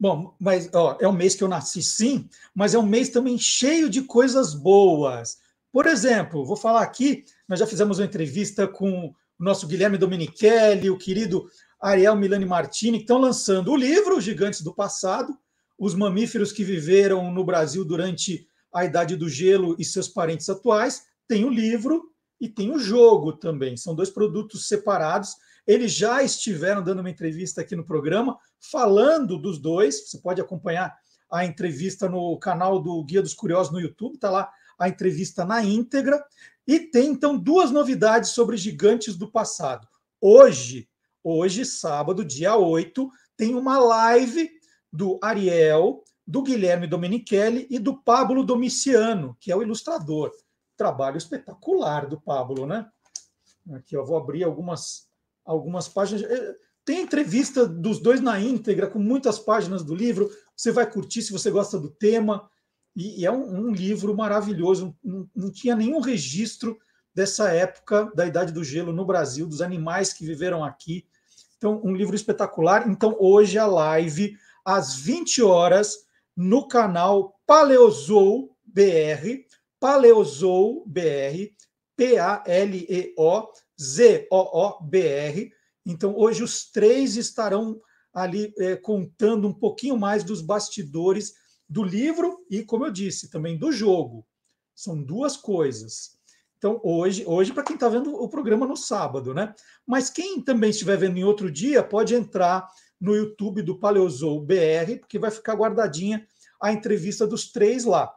Bom, mas ó, é o mês que eu nasci sim, mas é um mês também cheio de coisas boas. Por exemplo, vou falar aqui, nós já fizemos uma entrevista com o nosso Guilherme Domenichelli, o querido Ariel Milani Martini, que estão lançando o livro Gigantes do Passado, os mamíferos que viveram no Brasil durante a Idade do Gelo e seus parentes atuais. Tem o livro e tem o jogo também. São dois produtos separados. Eles já estiveram dando uma entrevista aqui no programa, falando dos dois. Você pode acompanhar a entrevista no canal do Guia dos Curiosos no YouTube, está lá a entrevista na íntegra. E tem então duas novidades sobre gigantes do passado. Hoje, hoje, sábado, dia 8, tem uma live do Ariel, do Guilherme Domenichelli e do Pablo Domiciano, que é o ilustrador. Trabalho espetacular do Pablo, né? Aqui, eu vou abrir algumas, algumas páginas. É, tem entrevista dos dois na íntegra, com muitas páginas do livro. Você vai curtir se você gosta do tema. E, e é um, um, livro maravilhoso, não, não tinha nenhum registro dessa época da Idade do Gelo no Brasil, dos animais que viveram aqui. Então, um livro espetacular. Então, hoje a live, às 20 horas, no canal Paleozou BR, Paleozou BR, P-A-L-E-O-Z-O-O-B-R. Então, hoje os três estarão ali é, contando um pouquinho mais dos bastidores do livro e, como eu disse, também do jogo. São duas coisas. Então, hoje, hoje para quem está vendo o programa no sábado, né? Mas quem também estiver vendo em outro dia, pode entrar no YouTube do Paleozou BR, porque vai ficar guardadinha a entrevista dos três lá.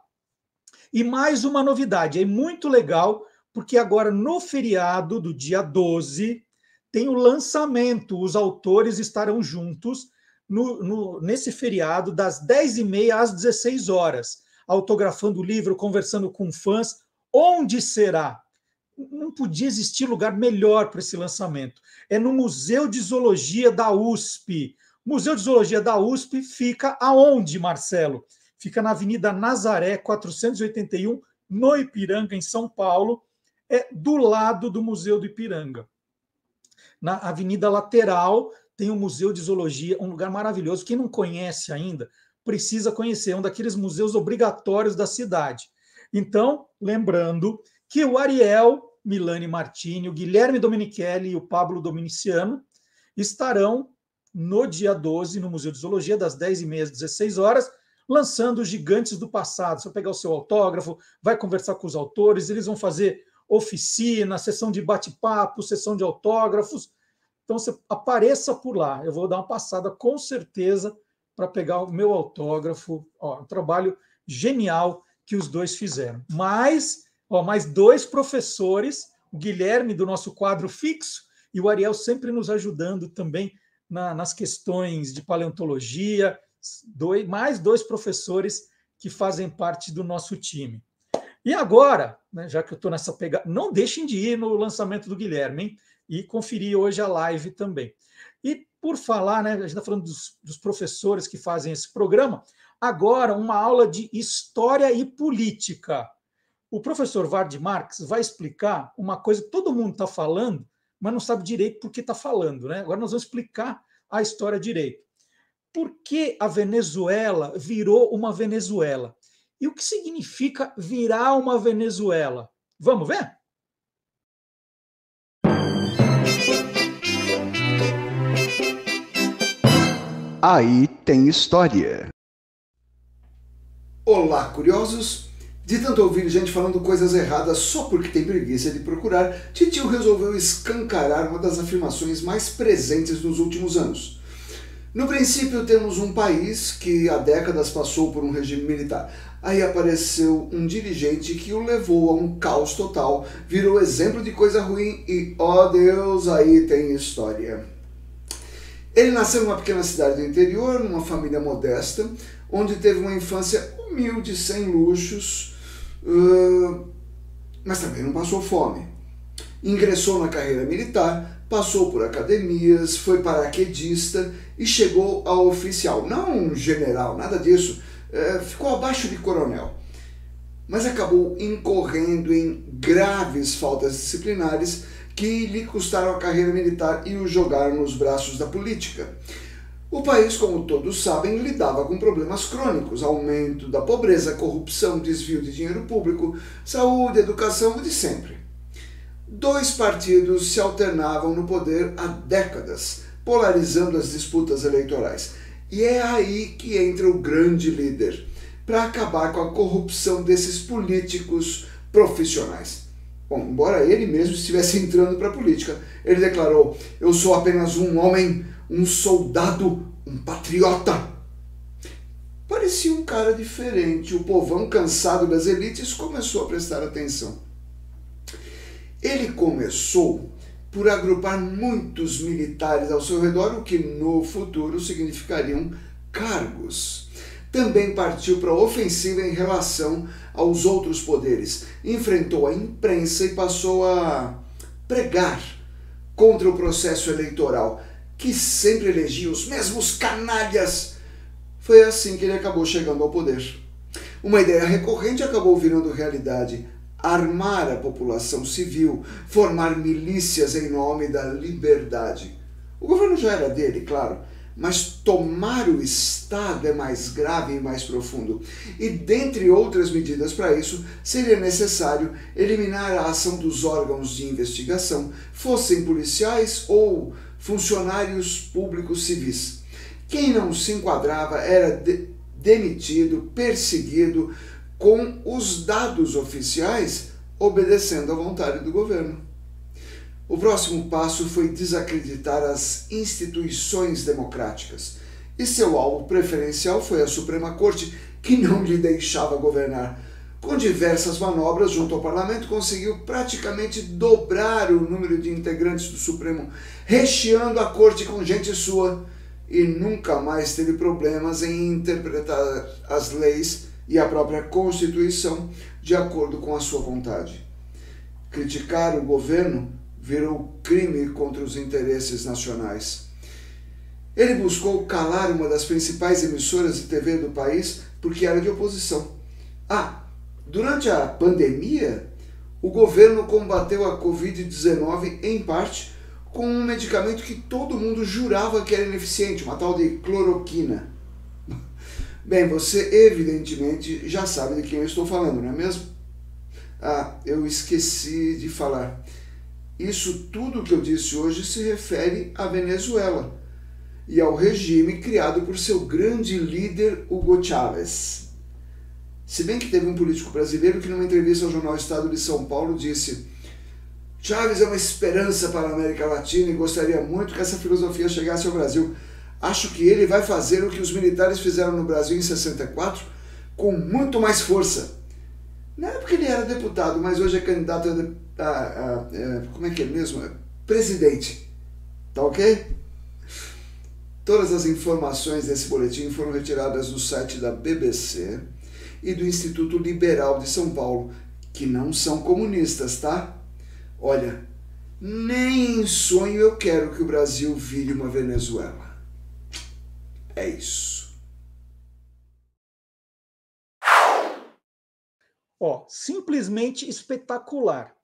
E mais uma novidade, é muito legal, porque agora no feriado do dia 12 tem o lançamento, os autores estarão juntos no, no, nesse feriado, das 10h30 às 16 horas, autografando o livro, conversando com fãs. Onde será? Não podia existir lugar melhor para esse lançamento. É no Museu de Zoologia da USP. Museu de Zoologia da USP fica aonde, Marcelo? Fica na Avenida Nazaré, 481, no Ipiranga, em São Paulo. É do lado do Museu do Ipiranga. Na avenida lateral tem o um Museu de Zoologia, um lugar maravilhoso. Quem não conhece ainda, precisa conhecer, é um daqueles museus obrigatórios da cidade. Então, lembrando que o Ariel Milani Martini, o Guilherme Dominichelli e o Pablo Dominiciano estarão no dia 12 no Museu de Zoologia, das 10h30 às 16 horas, lançando os gigantes do passado. Você vai pegar o seu autógrafo, vai conversar com os autores, eles vão fazer oficina, sessão de bate-papo, sessão de autógrafos. Então, você apareça por lá. Eu vou dar uma passada com certeza para pegar o meu autógrafo. Ó, um trabalho genial que os dois fizeram. Mais, ó, mais dois professores, o Guilherme do nosso quadro fixo e o Ariel sempre nos ajudando também na, nas questões de paleontologia. Dois, mais dois professores que fazem parte do nosso time. E agora, né, já que eu estou nessa pegada, não deixem de ir no lançamento do Guilherme, hein? e conferir hoje a live também. E por falar, né, a gente está falando dos, dos, professores que fazem esse programa, agora uma aula de história e política. O professor Vard Marx vai explicar uma coisa que todo mundo está falando, mas não sabe direito por que está falando. Né? Agora nós vamos explicar a história direito. Por que a Venezuela virou uma Venezuela? E o que significa virar uma Venezuela? Vamos ver? Aí tem história. Olá, curiosos! De tanto ouvir gente falando coisas erradas só porque tem preguiça de procurar, Titio resolveu escancarar uma das afirmações mais presentes nos últimos anos. No princípio, temos um país que há décadas passou por um regime militar. Aí apareceu um dirigente que o levou a um caos total, virou exemplo de coisa ruim e, ó oh Deus, aí tem história. Ele nasceu numa pequena cidade do interior, numa família modesta, onde teve uma infância humilde, sem luxos, mas também não passou fome. Ingressou na carreira militar, passou por academias, foi paraquedista e chegou a oficial. Não general, nada disso. É, ficou abaixo de coronel. Mas acabou incorrendo em graves faltas disciplinares que lhe custaram a carreira militar e o jogaram nos braços da política. O país, como todos sabem, lidava com problemas crônicos, aumento da pobreza, corrupção, desvio de dinheiro público, saúde, educação, de sempre. Dois partidos se alternavam no poder há décadas, polarizando as disputas eleitorais. E é aí que entra o grande líder, para acabar com a corrupção desses políticos profissionais. Bom, embora ele mesmo estivesse entrando para a política, ele declarou: Eu sou apenas um homem, um soldado, um patriota. Parecia um cara diferente. O povão cansado das elites começou a prestar atenção. Ele começou por agrupar muitos militares ao seu redor, o que no futuro significariam cargos. Também partiu para a ofensiva em relação aos outros poderes, enfrentou a imprensa e passou a pregar contra o processo eleitoral, que sempre elegia os mesmos canalhas. Foi assim que ele acabou chegando ao poder. Uma ideia recorrente acabou virando realidade. Armar a população civil, formar milícias em nome da liberdade. O governo já era dele, claro, mas tomar o Estado é mais grave e mais profundo. E, dentre outras medidas para isso, seria necessário eliminar a ação dos órgãos de investigação, fossem policiais ou funcionários públicos civis. Quem não se enquadrava era de demitido, perseguido, com os dados oficiais obedecendo à vontade do governo. O próximo passo foi desacreditar as instituições democráticas. E seu alvo preferencial foi a Suprema Corte, que não lhe deixava governar. Com diversas manobras junto ao parlamento, conseguiu praticamente dobrar o número de integrantes do Supremo, recheando a corte com gente sua. E nunca mais teve problemas em interpretar as leis e a própria Constituição de acordo com a sua vontade. Criticar o governo virou crime contra os interesses nacionais. Ele buscou calar uma das principais emissoras de TV do país porque era de oposição. Ah, durante a pandemia, o governo combateu a Covid-19 em parte com um medicamento que todo mundo jurava que era ineficiente, uma tal de cloroquina. Bem, você evidentemente já sabe de quem eu estou falando, não é mesmo? Ah, eu esqueci de falar. Isso tudo que eu disse hoje se refere à Venezuela e ao regime criado por seu grande líder Hugo Chávez. Se bem que teve um político brasileiro que, numa entrevista ao jornal Estado de São Paulo, disse: Chávez é uma esperança para a América Latina e gostaria muito que essa filosofia chegasse ao Brasil. Acho que ele vai fazer o que os militares fizeram no Brasil em 64 com muito mais força. Na época ele era deputado, mas hoje é candidato a a, a, a, é, como é que é mesmo? É presidente. Tá ok? Todas as informações desse boletim foram retiradas do site da BBC e do Instituto Liberal de São Paulo, que não são comunistas, tá? Olha, nem em sonho eu quero que o Brasil vire uma Venezuela. É isso. Ó, simplesmente espetacular.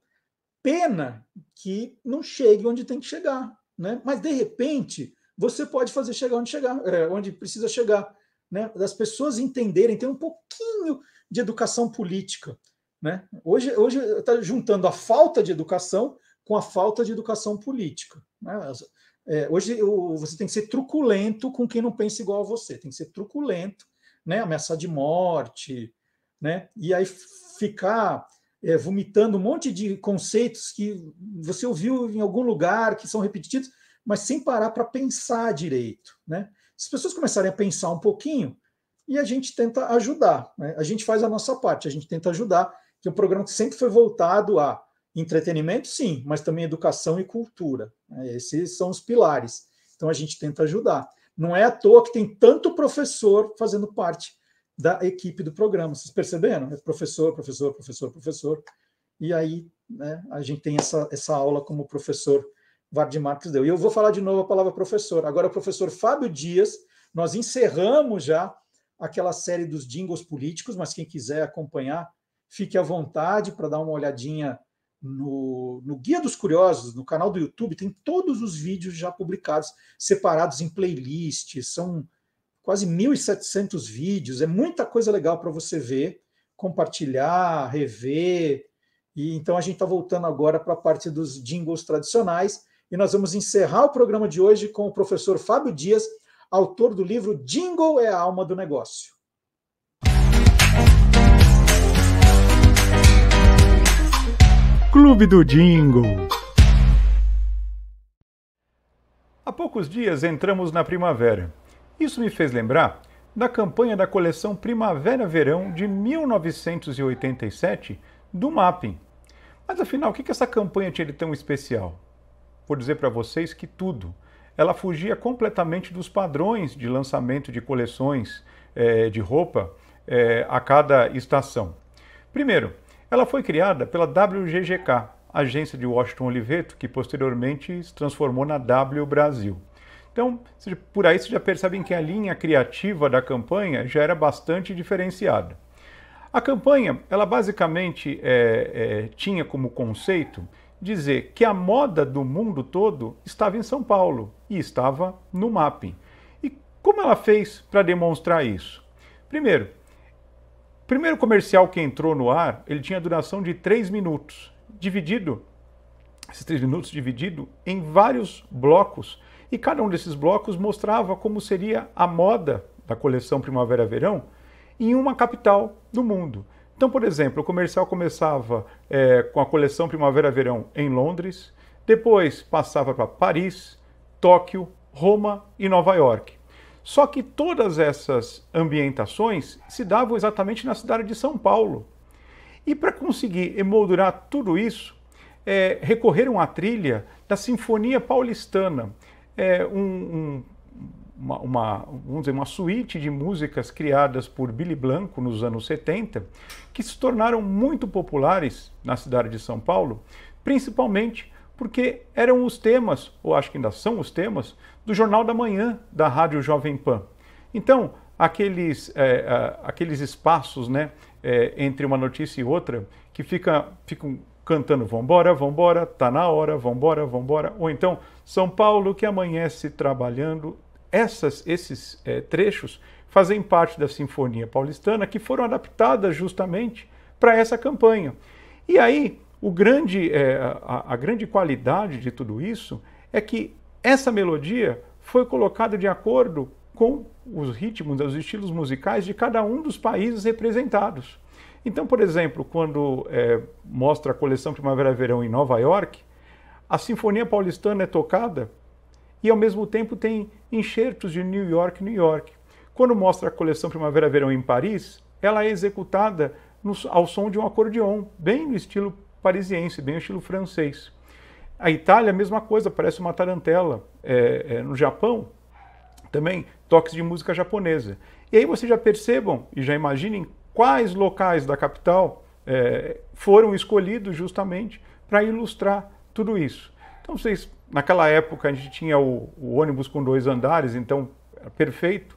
Pena que não chegue onde tem que chegar, né? Mas de repente você pode fazer chegar onde chegar, é, onde precisa chegar, né? Das pessoas entenderem, ter um pouquinho de educação política, né? Hoje, hoje está juntando a falta de educação com a falta de educação política. Né? É, hoje o, você tem que ser truculento com quem não pensa igual a você, tem que ser truculento, né? Ameaçar de morte, né? E aí ficar é, vomitando um monte de conceitos que você ouviu em algum lugar, que são repetidos, mas sem parar para pensar direito. Né? Se as pessoas começarem a pensar um pouquinho, e a gente tenta ajudar, né? a gente faz a nossa parte, a gente tenta ajudar, que é um programa que sempre foi voltado a entretenimento, sim, mas também educação e cultura. Né? Esses são os pilares. Então a gente tenta ajudar. Não é à toa que tem tanto professor fazendo parte da equipe do programa. Vocês perceberam? É professor, professor, professor, professor. E aí né, a gente tem essa, essa aula como o professor Vardy Marques deu. E eu vou falar de novo a palavra professor. Agora, o professor Fábio Dias, nós encerramos já aquela série dos jingles políticos, mas quem quiser acompanhar, fique à vontade para dar uma olhadinha no, no Guia dos Curiosos, no canal do YouTube, tem todos os vídeos já publicados, separados em playlists, são quase 1.700 vídeos, é muita coisa legal para você ver, compartilhar, rever. E então a gente está voltando agora para a parte dos jingles tradicionais e nós vamos encerrar o programa de hoje com o professor Fábio Dias, autor do livro Jingle é a alma do negócio. Clube do Jingle. Há poucos dias entramos na primavera. Isso me fez lembrar da campanha da coleção Primavera-Verão de 1987 do Mapping. Mas afinal, o que essa campanha tinha de tão especial? Vou dizer para vocês que tudo. Ela fugia completamente dos padrões de lançamento de coleções eh, de roupa eh, a cada estação. Primeiro, ela foi criada pela WGGK, agência de Washington Oliveto, que posteriormente se transformou na W Brasil. Então, por aí vocês já percebem que a linha criativa da campanha já era bastante diferenciada. A campanha, ela basicamente é, é, tinha como conceito dizer que a moda do mundo todo estava em São Paulo e estava no mapping. E como ela fez para demonstrar isso? Primeiro, o primeiro comercial que entrou no ar, ele tinha duração de 3 minutos, dividido, esses 3 minutos dividido em vários blocos e cada um desses blocos mostrava como seria a moda da coleção Primavera-Verão em uma capital do mundo. Então, por exemplo, o comercial começava é, com a coleção Primavera-Verão em Londres, depois passava para Paris, Tóquio, Roma e Nova York. Só que todas essas ambientações se davam exatamente na cidade de São Paulo. E para conseguir emoldurar tudo isso, é, recorreram à trilha da Sinfonia Paulistana, é, um, um uma, uma, vamos dizer, uma suíte de músicas criadas por Billy Blanco nos anos 70, que se tornaram muito populares na cidade de São Paulo, principalmente porque eram os temas, ou acho que ainda são os temas, do Jornal da Manhã da Rádio Jovem Pan. Então, aqueles, é, aqueles espaços né, é, entre uma notícia e outra que fica, ficam cantando Vambora, Vambora, tá na hora, Vambora, Vambora, ou então São Paulo que amanhece trabalhando. Essas, esses é, trechos fazem parte da Sinfonia Paulistana que foram adaptadas justamente para essa campanha. E aí, o grande, é, a, a grande qualidade de tudo isso é que essa melodia foi colocada de acordo com os ritmos, os estilos musicais de cada um dos países representados. Então, por exemplo, quando é, mostra a coleção Primavera Verão em Nova York, a Sinfonia Paulistana é tocada e ao mesmo tempo tem enxertos de New York, New York. Quando mostra a coleção Primavera Verão em Paris, ela é executada no, ao som de um acordeon, bem no estilo parisiense, bem no estilo francês. A Itália, a mesma coisa, parece uma tarantela. É, é, no Japão, também, toques de música japonesa. E aí vocês já percebam e já imaginem quais locais da capital é, foram escolhidos justamente para ilustrar tudo isso. Então, vocês, naquela época a gente tinha o, o ônibus com dois andares, então era perfeito,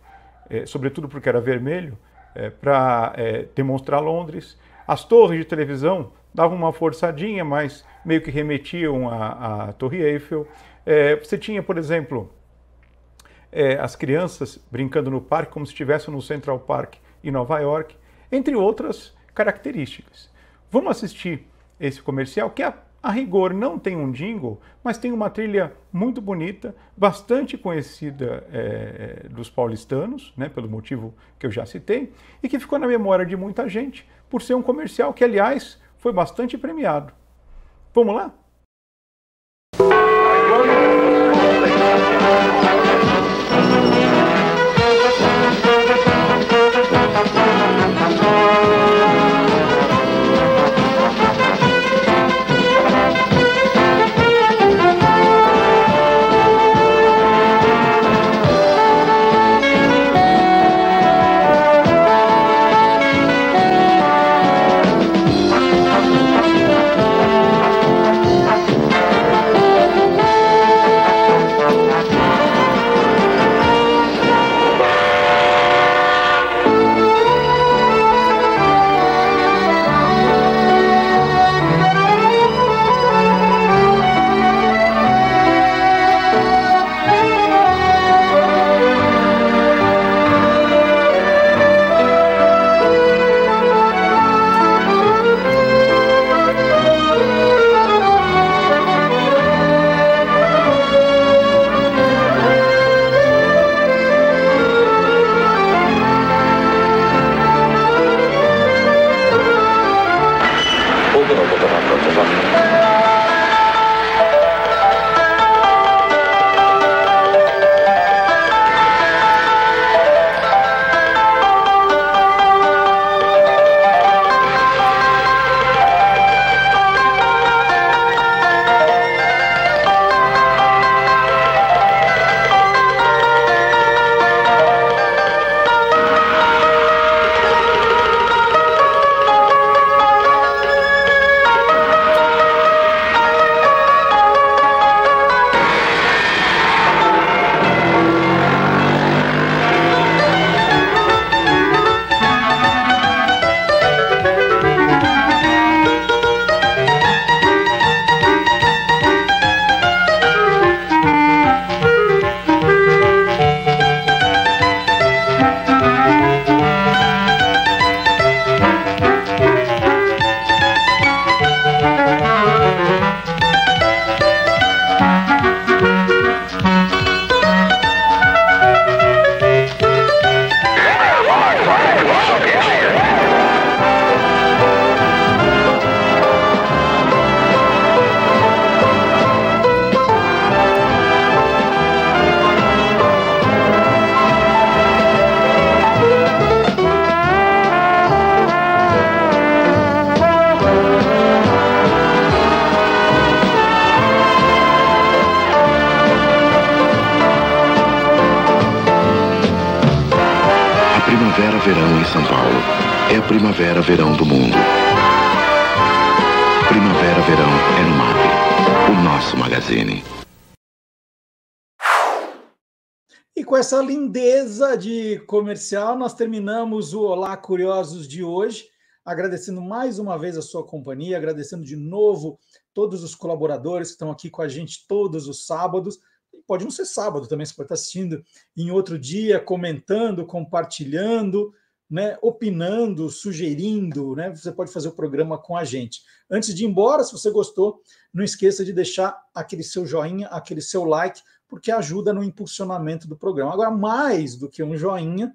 é, sobretudo porque era vermelho, é, para é, demonstrar Londres. As torres de televisão davam uma forçadinha, mas meio que remetiam à, à Torre Eiffel. É, você tinha, por exemplo, é, as crianças brincando no parque como se estivessem no Central Park em Nova York entre outras características. Vamos assistir esse comercial que a, a rigor não tem um jingle, mas tem uma trilha muito bonita, bastante conhecida é, é, dos paulistanos, né, pelo motivo que eu já citei, e que ficou na memória de muita gente por ser um comercial que, aliás, foi bastante premiado. Vamos lá? comercial, nós terminamos o Olá Curiosos de hoje, agradecendo mais uma vez a sua companhia, agradecendo de novo todos os colaboradores que estão aqui com a gente todos os sábados. Pode não ser sábado também, você pode estar assistindo em outro dia, comentando, compartilhando, né, opinando, sugerindo, né, você pode fazer o programa com a gente. Antes de ir embora, se você gostou, não esqueça de deixar aquele seu joinha, aquele seu like, porque ajuda no impulsionamento do programa. Agora, mais do que um joinha,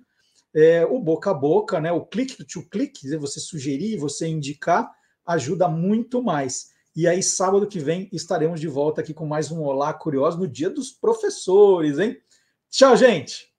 é, o boca a boca, né, o clique to clique, você sugerir, você indicar, ajuda muito mais. E aí, sábado que vem, estaremos de volta aqui com mais um Olá Curioso no Dia dos Professores, hein? Tchau, gente!